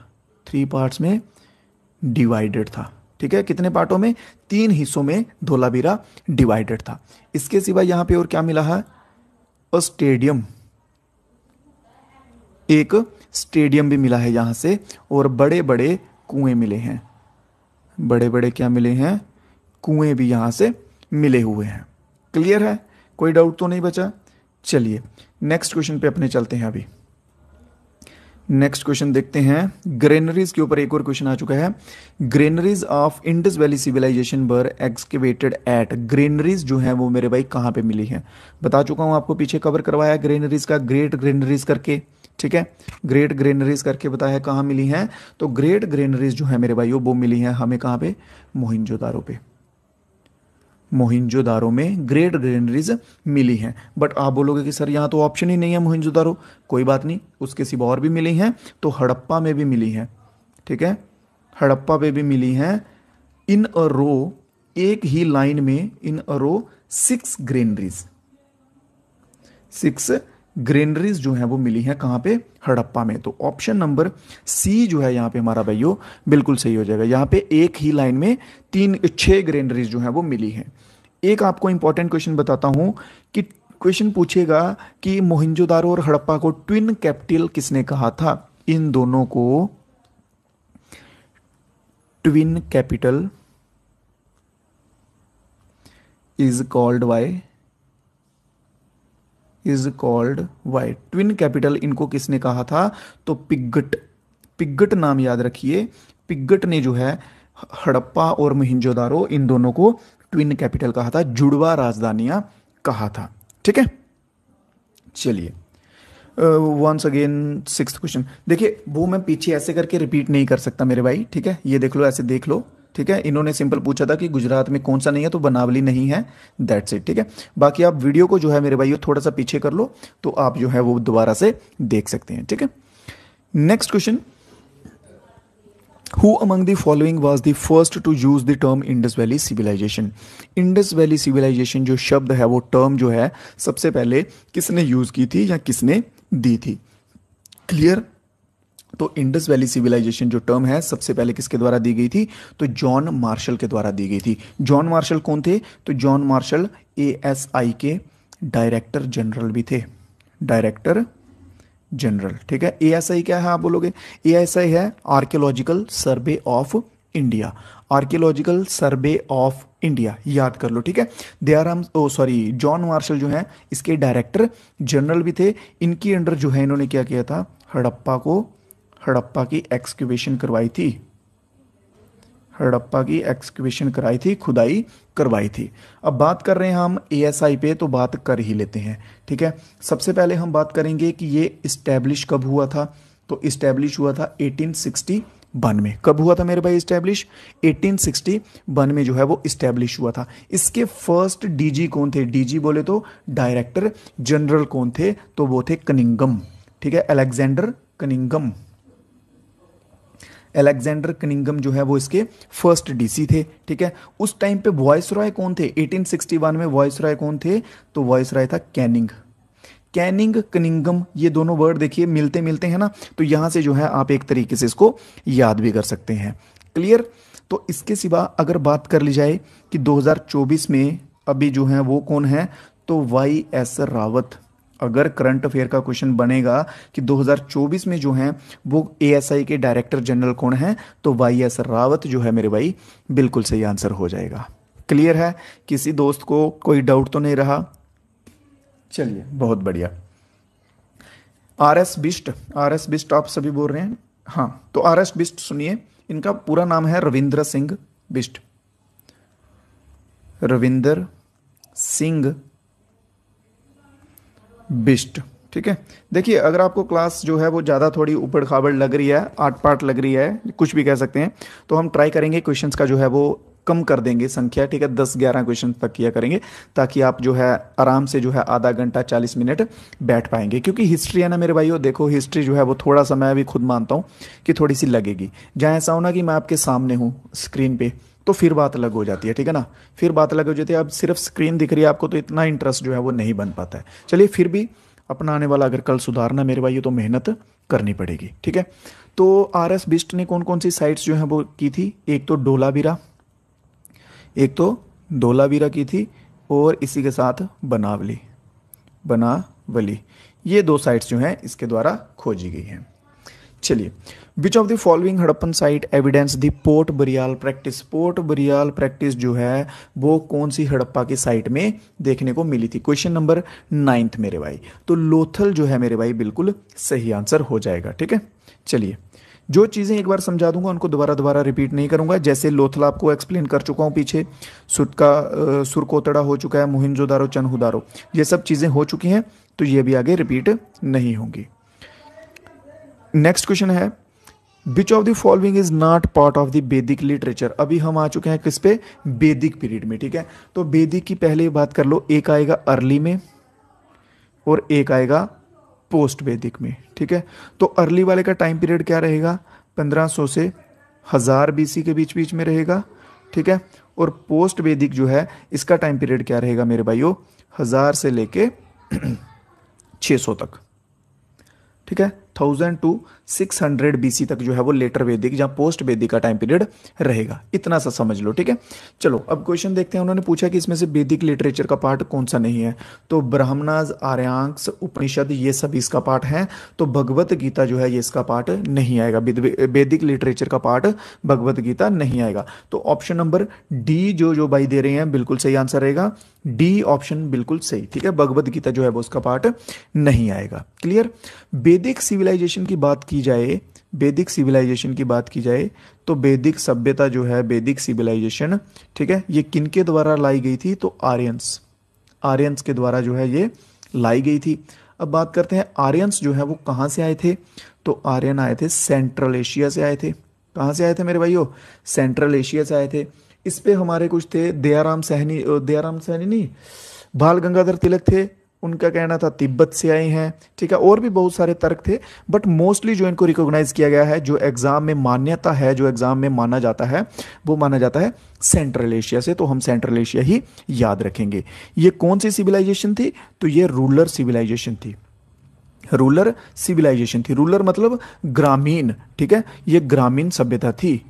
थ्री पार्ट्स में डिवाइडेड था ठीक है कितने पार्टों में तीन हिस्सों में धोलावीरा डिवाइडेड था इसके सिवा यहां पे और क्या मिला है स्टेडियम एक स्टेडियम भी मिला है यहां से और बड़े बड़े कुएं मिले हैं बड़े बड़े क्या मिले हैं कुएं भी यहां से मिले हुए हैं क्लियर है कोई डाउट तो नहीं बचा चलिए नेक्स्ट क्वेश्चन पे अपने चलते हैं अभी नेक्स्ट क्वेश्चन देखते हैं ग्रेनरीज के ऊपर एक और क्वेश्चन आ चुका है granaries of Indus valley civilisation were excavated at granaries जो है वो मेरे भाई कहाँ पे मिली है बता चुका हूँ आपको पीछे कवर करवाया ग्रेनरीज का ग्रेट ग्रेनरीज करके ठीक है ग्रेट ग्रेनरीज करके बताया कहाँ मिली हैं तो ग्रेट ग्रेनरीज जो है मेरे भाई वो मिली हैं हमें कहाँ पे मोहिनजोदारो पे मोहिंजोदारो में ग्रेट ग्रेनरीज मिली हैं बट आप बोलोगे कि सर यहाँ तो ऑप्शन ही नहीं है मोहिंजोदारो कोई बात नहीं उसके सिवा और भी मिली हैं तो हड़प्पा में भी मिली हैं ठीक है हड़प्पा में भी मिली हैं इन अ रो एक ही लाइन में in a row six granaries six granaries जो हैं वो मिली हैं कहाँ पे हड़प्पा में तो ऑप्शन नंबर सी जो है यहाँ पे हमारा भाइयों बिल्कुल सही हो जाएगा यहाँ पे एक ही लाइन में तीन छः ग्रेनरीज जो हैं वो मिली हैं एक आपको इंपॉर्टेंट क्वेश्चन बताता हूँ कि क्वेश्चन पूछेगा कि मोहिंजोदारो और हड़प्पा को ट्विन कैपिटल किसने कहा था इन दोनों को twin capital is called by is called why twin capital इनको किसने कहा था तो पिगट पिगट नाम याद रखिए पिगट ने जो है हड़प्पा और मोहिंजोदारो इन दोनों को ट्विन कैपिटल कहा था जुड़वा राजधानियां कहा था ठीक है चलिए वंस अगेन सिक्स क्वेश्चन देखिए वो मैं पीछे ऐसे करके रिपीट नहीं कर सकता मेरे भाई ठीक है ये देख लो ऐसे देख लो ठीक है इन्होंने सिंपल पूछा था कि गुजरात में कौन सा नहीं है तो बनावली नहीं है दैट्स इट ठीक है बाकी आप वीडियो को जो है मेरे भाई थोड़ा सा पीछे कर लो तो आप जो है वो दोबारा से देख सकते हैं ठीक है next question Who among the following was the first to use the term Indus Valley Civilization? Indus Valley Civilization जो शब्द है वो term जो है सबसे पहले किसने use की थी या किसने दी थी क्लियर तो इंडस वैली सिविलाइजेशन जो टर्म है सबसे पहले किसके द्वारा दी गई थी तो जॉन मार्शल के द्वारा दी गई थी जॉन मार्शल कौन थे तो John Marshall A S I के डायरेक्टर जनरल भी थे डायरेक्टर जनरल ठीक है ए एस आई क्या है आप बोलोगे ए एस आई है archaeological survey of India archaeological survey of India याद कर लो ठीक है दे आर हम ओ सॉरी जॉन मार्शल जो है इसके डायरेक्टर जनरल भी थे इनके अंडर जो है इन्होंने क्या किया था हड़प्पा को हड़प्पा की एक्सक्यूवेशन करवाई थी हड़प्पा की एक्सक्यूवेशन कराई थी खुदाई करवाई थी अब बात कर रहे हैं हम एएसआई पे तो बात कर ही लेते हैं ठीक है सबसे पहले हम बात करेंगे कि ये इस्टेब्लिश कब हुआ था तो इस्टेब्लिश हुआ था 1861 में कब हुआ था मेरे भाई इस्टेब्लिश 1861 में जो है वो इस्टेब्लिश हुआ था इसके फर्स्ट डीजी कौन थे डीजी बोले तो डायरेक्टर जनरल कौन थे तो वो थे कनिंगम ठीक है अलेक्जेंडर कनिंगम एलेक्जेंडर कनिंगम जो है वो इसके फर्स्ट डीसी थे ठीक है उस टाइम पे वॉइस रॉय कौन थे 1861 में वॉइस रॉय कौन थे तो वॉइस रॉय था कैनिंग कैनिंग कनिंगम ये दोनों वर्ड देखिए मिलते मिलते हैं ना तो यहां से जो है आप एक तरीके से इसको याद भी कर सकते हैं क्लियर तो इसके सिवा अगर बात कर ली जाए कि 2024 में अभी जो है वो कौन है तो वाई एस रावत अगर करंट अफेयर का क्वेश्चन बनेगा कि 2024 में जो है वो ए के डायरेक्टर जनरल कौन है तो वाई एस रावत जो है मेरे भाई बिल्कुल सही आंसर हो जाएगा क्लियर है किसी दोस्त को कोई डाउट तो नहीं रहा चलिए बहुत बढ़िया R S Bisht R S Bisht आप सभी बोल रहे हैं हाँ तो आर एस बिस्ट सुनिए इनका पूरा नाम है रविंद्र सिंह बिस्ट रविंदर सिंह बिस्ट ठीक है देखिए अगर आपको क्लास जो है वो ज़्यादा थोड़ी ऊपर खाबड़ लग रही है आर्ट पार्ट लग रही है कुछ भी कह सकते हैं तो हम ट्राई करेंगे क्वेश्चंस का जो है वो कम कर देंगे संख्या ठीक है दस ग्यारह क्वेश्चन तक किया करेंगे ताकि आप जो है आराम से जो है आधा घंटा चालीस मिनट बैठ पाएंगे क्योंकि हिस्ट्री है ना मेरे भाइयों देखो हिस्ट्री जो है वो थोड़ा सा मैं भी खुद मानता हूँ कि थोड़ी सी लगेगी जहाँ ऐसा होना कि मैं आपके सामने हूँ स्क्रीन पर तो फिर बात अलग हो जाती है ठीक है ना फिर बात अलग हो जाती है अब सिर्फ स्क्रीन दिख रही है आपको तो इतना इंटरेस्ट जो है वो नहीं बन पाता है चलिए फिर भी अपना आने वाला अगर कल सुधारना मेरे भाई तो मेहनत करनी पड़ेगी ठीक है तो आर एस बिस्ट ने कौन कौन सी साइट्स जो है वो की थी एक तो डोलावीरा एक तो डोलावीरा की थी और इसी के साथ बनावली बनावली ये दो साइट्स जो हैं इसके द्वारा खोजी गई हैं चलिए which of the following Harappan site evidence the pot burial practice pot burial practice जो है वो कौन सी हड़प्पा की साइट में देखने को मिली थी क्वेश्चन नंबर नाइन्थ मेरे भाई तो लोथल जो है मेरे भाई बिल्कुल सही आंसर हो जाएगा ठीक है चलिए जो चीज़ें एक बार समझा दूंगा उनको दोबारा दोबारा रिपीट नहीं करूंगा जैसे लोथल आपको एक्सप्लेन कर चुका हूं पीछे सुटका सुरकोतड़ा हो चुका है मोहिंजोदारो चनहुदारो ये सब चीज़ें हो चुकी हैं तो ये भी आगे रिपीट नहीं होंगी नेक्स्ट क्वेश्चन है which of the following is not part of the Vedic literature अभी हम आ चुके हैं किस पे वेदिक पीरियड में ठीक है तो वैदिक की पहले बात कर लो एक आएगा अर्ली में और एक आएगा पोस्ट वेदिक में ठीक है तो अर्ली वाले का टाइम पीरियड क्या रहेगा 1500 से हज़ार बीसी के बीच बीच में रहेगा ठीक है और पोस्ट वेदिक जो है इसका टाइम पीरियड क्या रहेगा मेरे भाइयों हज़ार से लेके 600 तक ठीक है thousand to six hundred BC तक जो है वो लेटर वेदिक या पोस्ट वेदिक का टाइम पीरियड रहेगा इतना सा समझ लो ठीक है चलो अब क्वेश्चन देखते हैं उन्होंने पूछा कि इसमें से वेदिक लिटरेचर का पार्ट कौन सा नहीं है तो ब्राह्मणाज आर्यांक्स उपनिषद ये सब इसका पार्ट है तो भगवत गीता जो है ये इसका पार्ट नहीं आएगा वेदिक लिटरेचर का पार्ट भगवत गीता नहीं आएगा तो ऑप्शन नंबर डी जो जो भाई दे रहे हैं बिल्कुल सही आंसर रहेगा डी ऑप्शन बिल्कुल सही ठीक है भगवत गीता जो है वो उसका पार्ट नहीं आएगा क्लियर वेदिक सिविल सिविलाइजेशन की बात की जाए वैदिक सिविलाइजेशन की बात की जाए तो वैदिक सभ्यता जो है वैदिक सिविलाइजेशन ठीक है ये किन के द्वारा लाई गई थी तो आर्यंस आर्यंस के द्वारा जो है ये लाई गई थी अब बात करते हैं आर्यंस जो है वो कहाँ से आए थे तो आर्यन आए थे सेंट्रल एशिया से आए थे कहाँ से आए थे मेरे भाइयों सेंट्रल एशिया से आए थे इस पे हमारे कुछ थे दयाराम सहनी दयाराम सहनी नहीं बाल गंगाधर तिलक थे उनका कहना था तिब्बत से आई हैं ठीक है और भी बहुत सारे तर्क थे बट मोस्टली जो इनको रिकॉग्नाइज किया गया है जो एग्ज़ाम में मान्यता है जो एग्ज़ाम में माना जाता है वो माना जाता है सेंट्रल एशिया से तो हम सेंट्रल एशिया ही याद रखेंगे ये कौन सी सिविलाइजेशन थी तो ये रूलर सिविलाइजेशन थी रूलर सिविलाइजेशन थी रूलर मतलब ग्रामीण ठीक है ये ग्रामीण सभ्यता थी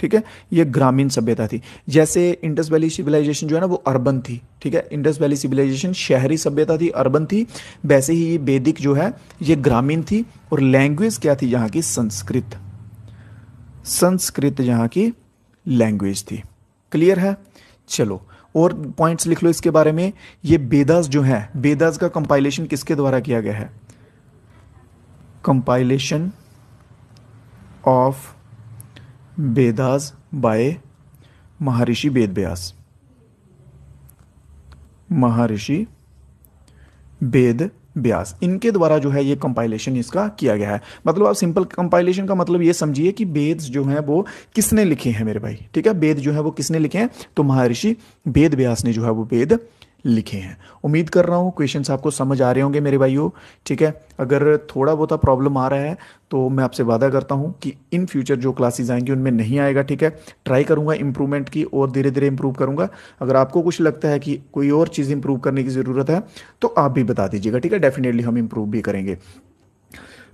ठीक है ये ग्रामीण सभ्यता थी जैसे इंडस वैली सिविलाइजेशन जो है ना वो अर्बन थी ठीक है इंडस वैली सिविलाइजेशन शहरी सभ्यता थी अर्बन थी वैसे ही ये वैदिक जो है ये ग्रामीण थी और लैंग्वेज क्या थी यहां की संस्कृत संस्कृत यहां की लैंग्वेज थी क्लियर है चलो और पॉइंट्स लिख लो इसके बारे में ये बेदास जो है बेदास का कंपाइलेशन किसके द्वारा किया गया है कंपाइलेशन ऑफ वेदास बाय महर्षि वेद व्यास महर्षि वेद व्यास इनके द्वारा जो है ये कंपाइलेशन इसका किया गया है मतलब आप सिंपल कंपाइलेशन का मतलब ये समझिए कि वेद जो है वो किसने लिखे हैं मेरे भाई ठीक है वेद जो है वो किसने लिखे हैं तो महर्षि वेद व्यास ने जो है वो वेद लिखे हैं उम्मीद कर रहा हूँ क्वेश्चन आपको समझ आ रहे होंगे मेरे भाइयों ठीक है अगर थोड़ा बहुत प्रॉब्लम आ रहा है तो मैं आपसे वादा करता हूँ कि इन फ्यूचर जो क्लासेज आएंगी उनमें नहीं आएगा ठीक है ट्राई करूंगा इंप्रूवमेंट की और धीरे धीरे इंप्रूव करूँगा अगर आपको कुछ लगता है कि कोई और चीज़ इंप्रूव करने की ज़रूरत है तो आप भी बता दीजिएगा ठीक है डेफिनेटली हम इंप्रूव भी करेंगे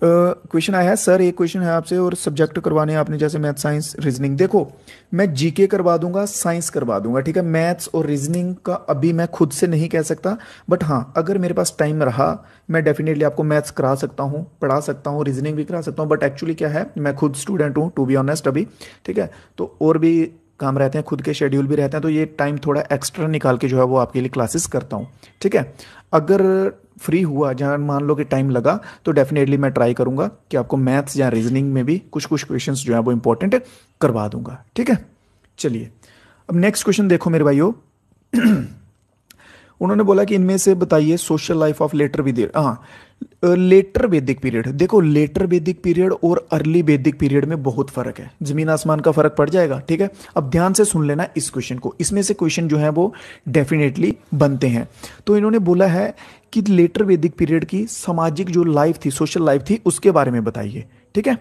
क्वेश्चन आया है सर एक क्वेश्चन है आपसे और सब्जेक्ट करवाने आपने जैसे मैथ साइंस रीजनिंग देखो मैं जीके करवा दूंगा साइंस करवा दूंगा ठीक है मैथ्स और रीजनिंग का अभी मैं खुद से नहीं कह सकता बट हाँ अगर मेरे पास टाइम रहा मैं डेफिनेटली आपको मैथ्स करा सकता हूँ पढ़ा सकता हूँ रीजनिंग भी करा सकता हूँ बट एक्चुअली क्या है मैं खुद स्टूडेंट हूँ टू बी ऑनेस्ट अभी ठीक है तो और भी काम रहते हैं खुद के शेड्यूल भी रहते हैं तो ये टाइम थोड़ा एक्स्ट्रा निकाल के जो है वो आपके लिए क्लासेस करता हूँ ठीक है अगर फ्री हुआ जहाँ मान लो कि टाइम लगा तो डेफिनेटली मैं ट्राई करूँगा कि आपको मैथ्स या रीजनिंग में भी कुछ कुछ क्वेश्चन जो है वो इंपॉर्टेंट करवा दूंगा ठीक है चलिए अब नेक्स्ट क्वेश्चन देखो मेरे भाइयों उन्होंने बोला कि इनमें से बताइए सोशल लाइफ ऑफ लेटर विदियर हाँ लेटर वैदिक पीरियड देखो लेटर वैदिक पीरियड और अर्ली वैदिक पीरियड में बहुत फर्क है जमीन आसमान का फर्क पड़ जाएगा ठीक है अब ध्यान से सुन लेना इस क्वेश्चन को इसमें से क्वेश्चन जो है वो डेफिनेटली बनते हैं तो इन्होंने बोला है कि लेटर वैदिक पीरियड की सामाजिक जो लाइफ थी सोशल लाइफ थी उसके बारे में बताइए ठीक है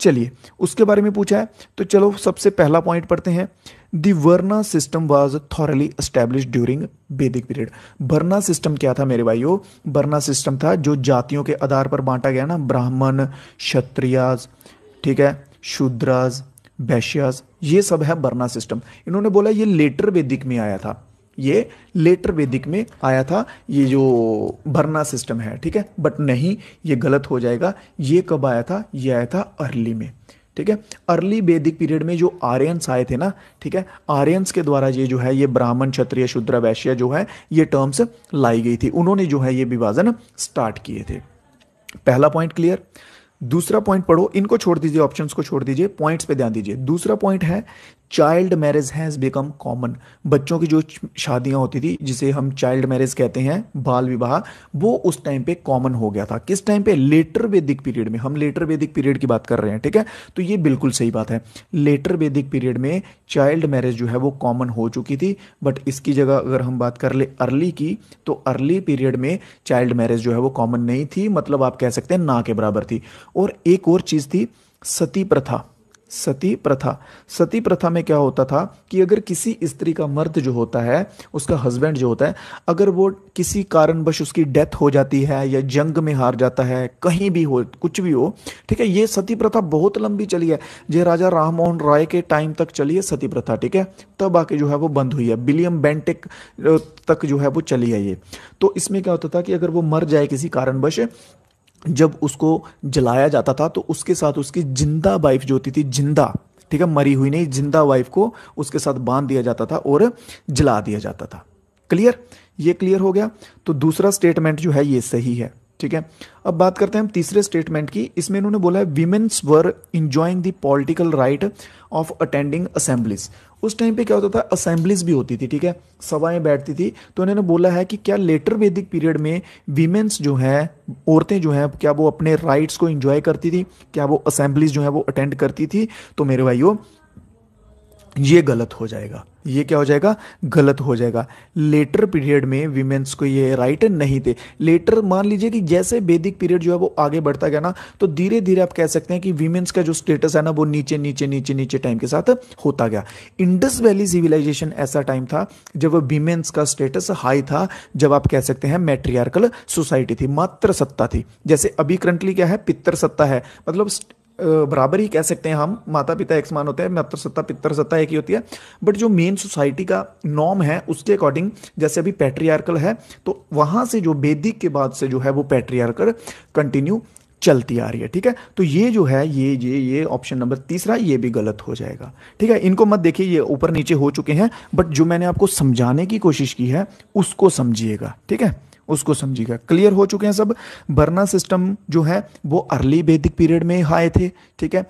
चलिए उसके बारे में पूछा है तो चलो सबसे पहला पॉइंट पढ़ते हैं the varna system was thoroughly establish during Vedic period varna system क्या था मेरे भाइयों बर्ना सिस्टम था जो जातियों के आधार पर बांटा गया ना ब्राह्मण क्षत्रियाज ठीक है शूद्राज वैश्याज ये सब है वर्ना सिस्टम इन्होंने बोला ये लेटर वेदिक में आया था ये लेटर वैदिक में आया था ये जो भरना सिस्टम है ठीक है बट नहीं ये गलत हो जाएगा ये कब आया था ये आया था अर्ली में ठीक है अर्ली वैदिक पीरियड में जो आर्यंस आए थे ना ठीक है आर्यंस के द्वारा ये जो है ये ब्राह्मण क्षत्रिय शूद्र वैश्य जो है ये टर्म्स लाई गई थी उन्होंने जो है ये विभाजन स्टार्ट किए थे पहला पॉइंट क्लियर दूसरा पॉइंट पढ़ो इनको छोड़ दीजिए ऑप्शंस को छोड़ दीजिए पॉइंट्स पे ध्यान दीजिए दूसरा पॉइंट है child marriage has become common बच्चों की जो शादियां होती थी जिसे हम चाइल्ड मैरिज कहते हैं बाल विवाह वो उस टाइम पे कॉमन हो गया था किस टाइम पे लेटर वैदिक पीरियड में हम लेटर वैदिक पीरियड की बात कर रहे हैं ठीक है तो ये बिल्कुल सही बात है लेटर वैदिक पीरियड में चाइल्ड मैरिज जो है वो कॉमन हो चुकी थी बट इसकी जगह अगर हम बात कर ले अर्ली की तो अर्ली पीरियड में चाइल्ड मैरिज जो है वो कॉमन नहीं थी मतलब आप कह सकते हैं ना के बराबर थी और एक और चीज़ थी सती प्रथा सती प्रथा सती प्रथा में क्या होता था कि अगर किसी स्त्री का मर्द जो होता है उसका हस्बैंड जो होता है अगर वो किसी कारणवश उसकी डेथ हो जाती है या जंग में हार जाता है कहीं भी हो कुछ भी हो ठीक है ये सती प्रथा बहुत लंबी चली है जो राजा राम मोहन राय के टाइम तक चली है सती प्रथा ठीक है तब आके जो है वो बंद हुई है विलियम बेंटिक तक जो है वो चली है ये तो इसमें क्या होता था कि अगर वो मर जाए किसी कारणवश जब उसको जलाया जाता था तो उसके साथ उसकी जिंदा वाइफ जो होती थी जिंदा ठीक है मरी हुई नहीं जिंदा वाइफ को उसके साथ बांध दिया जाता था और जला दिया जाता था क्लियर ये क्लियर हो गया तो दूसरा स्टेटमेंट जो है ये सही है ठीक है अब बात करते हैं हम तीसरे स्टेटमेंट की इसमें इन्होंने बोला है women's were enjoying the political right of attending assemblies उस टाइम पे क्या होता था असेंबलीज भी होती थी ठीक है सभाएं बैठती थी तो उन्होंने बोला है कि क्या लेटर वैदिक पीरियड में वीमेंस जो हैं औरतें जो हैं क्या वो अपने राइट्स को इंजॉय करती थी क्या वो असेंबलीज जो है वो अटेंड करती थी तो मेरे भाइयों ये गलत हो जाएगा ये क्या हो जाएगा गलत हो जाएगा लेटर पीरियड में वीमेंस को ये राइट नहीं थे लेटर मान लीजिए कि जैसे वैदिक पीरियड जो है वो आगे बढ़ता गया ना तो धीरे धीरे आप कह सकते हैं कि वीमेंस का जो स्टेटस है ना वो नीचे नीचे नीचे नीचे टाइम के साथ होता गया इंडस वैली सिविलाइजेशन ऐसा टाइम था जब वीमेंस का स्टेटस हाई था जब आप कह सकते हैं मेट्रियारकल सोसाइटी थी मात्र सत्ता थी जैसे अभी करंटली क्या है पितर सत्ता है मतलब बराबर ही कह सकते हैं हम माता पिता एक समान होते हैं मातृ तो सत्ता पितर सत्ता एक ही होती है बट जो मेन सोसाइटी का नॉर्म है उसके अकॉर्डिंग जैसे अभी पैट्रियार्कल है तो वहां से जो वेदिक के बाद से जो है वो पैट्रियार्कल कंटिन्यू चलती आ रही है ठीक है तो ये जो है ये ये ये ऑप्शन नंबर तीसरा ये भी गलत हो जाएगा ठीक है इनको मत देखिए ये ऊपर नीचे हो चुके हैं बट जो मैंने आपको समझाने की कोशिश की है उसको समझिएगा ठीक है उसको समझिएगा क्लियर हो चुके हैं सब बर्ना सिस्टम जो है वो अर्ली वैदिक पीरियड में आए थे ठीक है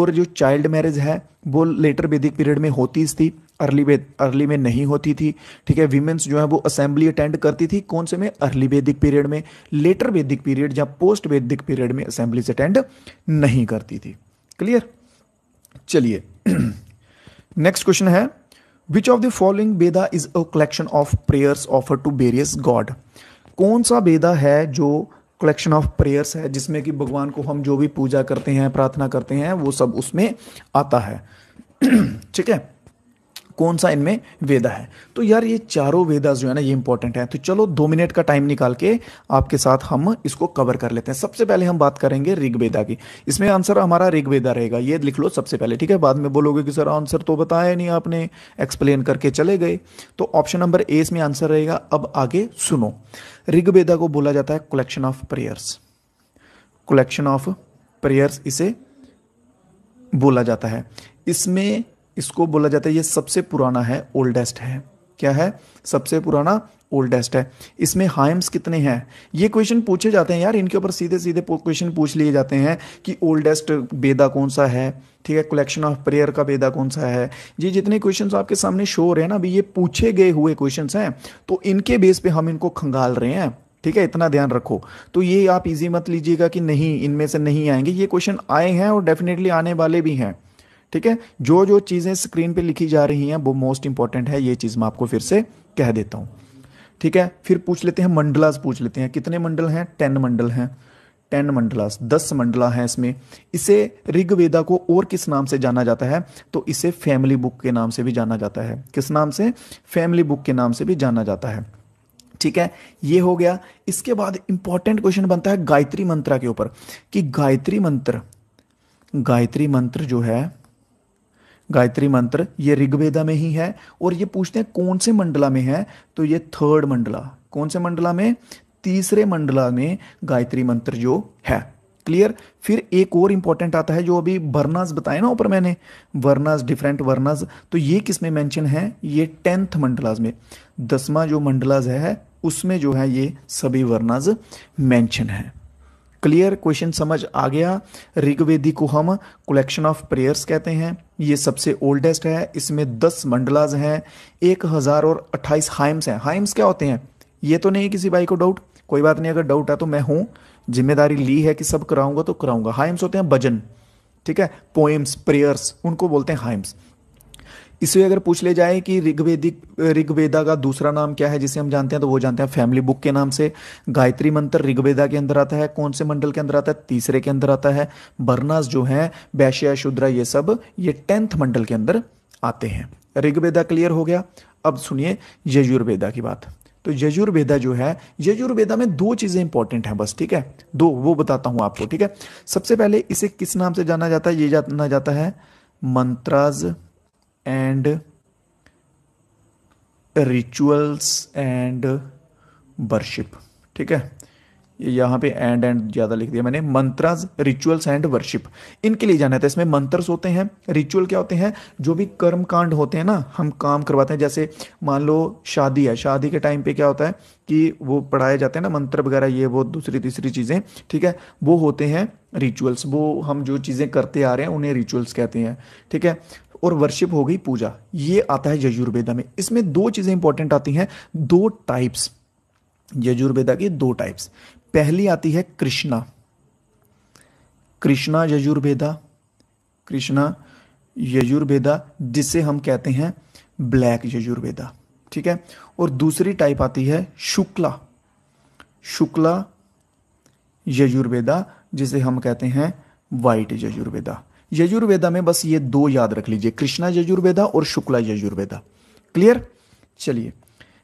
और जो चाइल्ड मैरिज है वो लेटर वैदिक पीरियड में होती थी अर्ली वेद अर्ली में नहीं होती थी ठीक है वीमेंस जो है वो असेंबली अटेंड करती थी कौन से में अर्ली वैदिक पीरियड में लेटर वैदिक पीरियड या पोस्ट वैदिक पीरियड में असेंबली अटेंड नहीं करती थी क्लियर चलिए नेक्स्ट क्वेश्चन है which of the following Veda is a collection of prayers offer to various god कौन सा वेदा है जो कलेक्शन ऑफ प्रेयर्स है जिसमें कि भगवान को हम जो भी पूजा करते हैं प्रार्थना करते हैं वो सब उसमें आता है ठीक है कौन सा इनमें वेदा है तो यार ये चारों वेदा जो है ना ये इंपॉर्टेंट है तो चलो दो मिनट का टाइम निकाल के आपके साथ हम इसको कवर कर लेते हैं सबसे पहले हम बात करेंगे ऋग्वेदा की इसमें आंसर हमारा ऋग्वेदा रहेगा ये लिख लो सबसे पहले ठीक है बाद में बोलोगे कि सर आंसर तो बताया नहीं आपने एक्सप्लेन करके चले गए तो ऑप्शन नंबर ए इसमें आंसर रहेगा अब आगे सुनो ऋग्वेदा को बोला जाता है collection of prayers collection of prayers इसे बोला जाता है इसमें इसको बोला जाता है ये सबसे पुराना है ओल्डेस्ट है क्या है सबसे पुराना ओल्डेस्ट है इसमें हाइम्स कितने हैं ये क्वेश्चन पूछे जाते हैं यार इनके ऊपर सीधे सीधे क्वेश्चन पूछ लिए जाते हैं कि ओल्डेस्ट बेदा कौन सा है ठीक है कलेक्शन ऑफ प्रेयर का बेदा कौन सा है ये जितने क्वेश्चन आपके सामने शो हो रहे हैं ना अभी ये पूछे गए हुए क्वेश्चन हैं तो इनके बेस पे हम इनको खंगाल रहे हैं ठीक है इतना ध्यान रखो तो ये आप इजी मत लीजिएगा कि नहीं इनमें से नहीं आएंगे ये क्वेश्चन आए हैं और डेफिनेटली आने वाले भी हैं ठीक है जो जो चीज़ें स्क्रीन पे लिखी जा रही हैं वो मोस्ट इंपॉर्टेंट है ये चीज़ मैं आपको फिर से कह देता हूं ठीक है फिर पूछ लेते हैं मंडलास पूछ लेते हैं कितने मंडल हैं टेन मंडल हैं टेन मंडलास दस मंडला है इसमें इसे ऋग्वेदा को और किस नाम से जाना जाता है तो इसे फैमिली बुक के नाम से भी जाना जाता है किस नाम से फैमिली बुक के नाम से भी जाना जाता है ठीक है ये हो गया इसके बाद इंपॉर्टेंट क्वेश्चन बनता है गायत्री मंत्रा के ऊपर कि गायत्री मंत्र गायत्री मंत्र जो है गायत्री मंत्र ये ऋग्वेदा में ही है और ये पूछते हैं कौन से मंडला में है तो ये थर्ड मंडला कौन से मंडला में तीसरे मंडला में गायत्री मंत्र जो है क्लियर फिर एक और इंपॉर्टेंट आता है जो अभी वर्नाज बताए ना ऊपर मैंने वर्नाज डिफरेंट वर्नाज तो ये किस में मेंशन है ये टेंथ मंडलाज में दसवां जो मंडलाज है उसमें जो है ये सभी वर्नाज मेंशन है क्लियर क्वेश्चन समझ आ गया ऋग्वेदी को हम कलेक्शन ऑफ प्रेयर्स कहते हैं ये सबसे ओल्डेस्ट है इसमें दस मंडलाज हैं एक हज़ार और अट्ठाईस हाइम्स हैं हाइम्स क्या होते हैं ये तो नहीं किसी भाई को डाउट कोई बात नहीं अगर डाउट है तो मैं हूं जिम्मेदारी ली है कि सब कराऊंगा तो कराऊंगा हाइम्स होते हैं भजन ठीक है पोएम्स प्रेयर्स उनको बोलते हैं हाइम्स इसे अगर पूछ ले जाए कि ऋग्वेदिक ऋग्वेदा का दूसरा नाम क्या है जिसे हम जानते हैं तो वो जानते हैं फैमिली बुक के नाम से गायत्री मंत्र ऋग्वेदा के अंदर आता है कौन से मंडल के अंदर आता है तीसरे के अंदर आता है बर्नास जो है वैश्या शुद्रा ये सब ये टेंथ मंडल के अंदर आते हैं ऋग्वेदा क्लियर हो गया अब सुनिए यजुर्वेदा की बात तो यजुर्वेदा जो है यजुर्वेदा में दो चीज़ें इंपॉर्टेंट हैं बस ठीक है दो वो बताता हूं आपको ठीक है सबसे पहले इसे किस नाम से जाना जाता है ये जाना जाता है mantras and rituals and worship ठीक है यहां पे एंड एंड ज़्यादा लिख दिया मैंने मंत्राज रिचुअल्स एंड वर्शिप इनके लिए जाना था इसमें मंत्रस होते हैं रिचुअल क्या होते हैं जो भी कर्म कांड होते हैं ना हम काम करवाते हैं जैसे मान लो शादी है शादी के टाइम पे क्या होता है कि वो पढ़ाए जाते हैं ना मंत्र वगैरह ये वो दूसरी तीसरी चीज़ें ठीक है वो होते हैं रिचुअल्स वो हम जो चीज़ें करते आ रहे हैं उन्हें रिचुअल्स कहते हैं ठीक है और वर्शिप हो गई पूजा ये आता है यजुर्वेदा में इसमें दो चीज़ें इंपॉर्टेंट आती हैं दो टाइप्स यजुर्वेदा की दो टाइप्स पहली आती है कृष्णा कृष्णा यजुर्वेदा कृष्णा यजुर्वेदा जिसे हम कहते हैं ब्लैक यजुर्वेदा ठीक है और दूसरी टाइप आती है शुक्ला शुक्ला यजुर्वेदा जिसे हम कहते हैं वाइट यजुर्वेदा यजुर्वेदा में बस ये दो याद रख लीजिए कृष्णा यजुर्वेदा और शुक्ला यजुर्वेदा क्लियर चलिए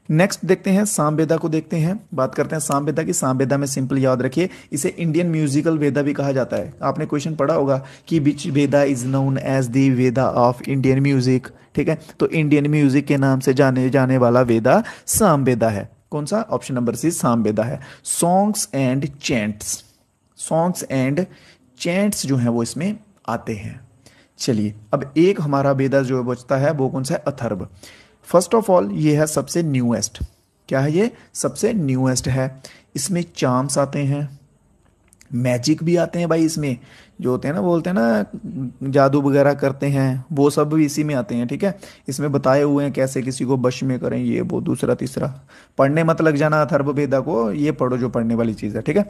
नेक्स्ट देखते हैं साम को देखते हैं बात करते हैं सांवेदा की साम में सिंपल याद रखिए इसे इंडियन म्यूजिकल वेदा भी कहा जाता है आपने क्वेश्चन पढ़ा होगा कि which Veda is known as the Veda of Indian music ठीक है तो इंडियन म्यूजिक के नाम से जाने जाने वाला वेदा साम है कौन सा ऑप्शन नंबर सी सांवेदा है songs and chants songs and chants जो है वो इसमें आते हैं चलिए अब एक हमारा वेदा जो बचता है वो कौन सा है अथर्व फर्स्ट ऑफ ऑल ये है सबसे न्यूएस्ट क्या है ये सबसे न्यूएस्ट है इसमें चाम्स आते हैं मैजिक भी आते हैं भाई इसमें जो होते हैं ना बोलते हैं ना जादू वगैरह करते हैं वो सब भी इसी में आते हैं ठीक है इसमें बताए हुए हैं कैसे किसी को बश में करें ये वो दूसरा तीसरा पढ़ने मत लग जाना वेदा को ये पढ़ो जो पढ़ने वाली चीज़ है ठीक है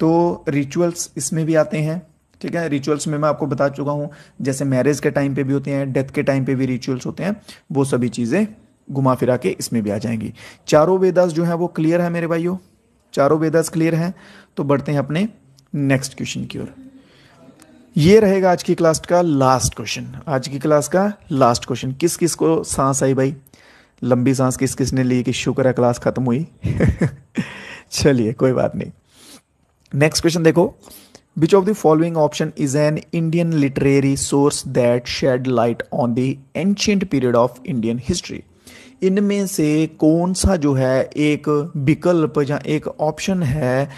तो रिचुअल्स इसमें भी आते हैं ठीक है रिचुअल्स में मैं आपको बता चुका हूँ जैसे मैरिज के टाइम पे भी होते हैं डेथ के टाइम पे भी रिचुअल्स होते हैं वो सभी चीज़ें घुमा फिरा के इसमें भी आ जाएंगी चारों वेदास जो है वो क्लियर है मेरे भाइयों चारों वेदास क्लियर हैं तो बढ़ते हैं अपने नेक्स्ट क्वेश्चन की ओर ये रहेगा आज की क्लास का लास्ट क्वेश्चन आज की क्लास का लास्ट क्वेश्चन किस किस को सांस आई भाई लंबी सांस किस किस ने ली कि शुक्र है क्लास खत्म हुई चलिए कोई बात नहीं नेक्स्ट क्वेश्चन देखो Which of the following option is an Indian literary source that shed light on the ancient period of Indian history? इनमें से कौन सा जो है एक विकल्प या एक ऑप्शन है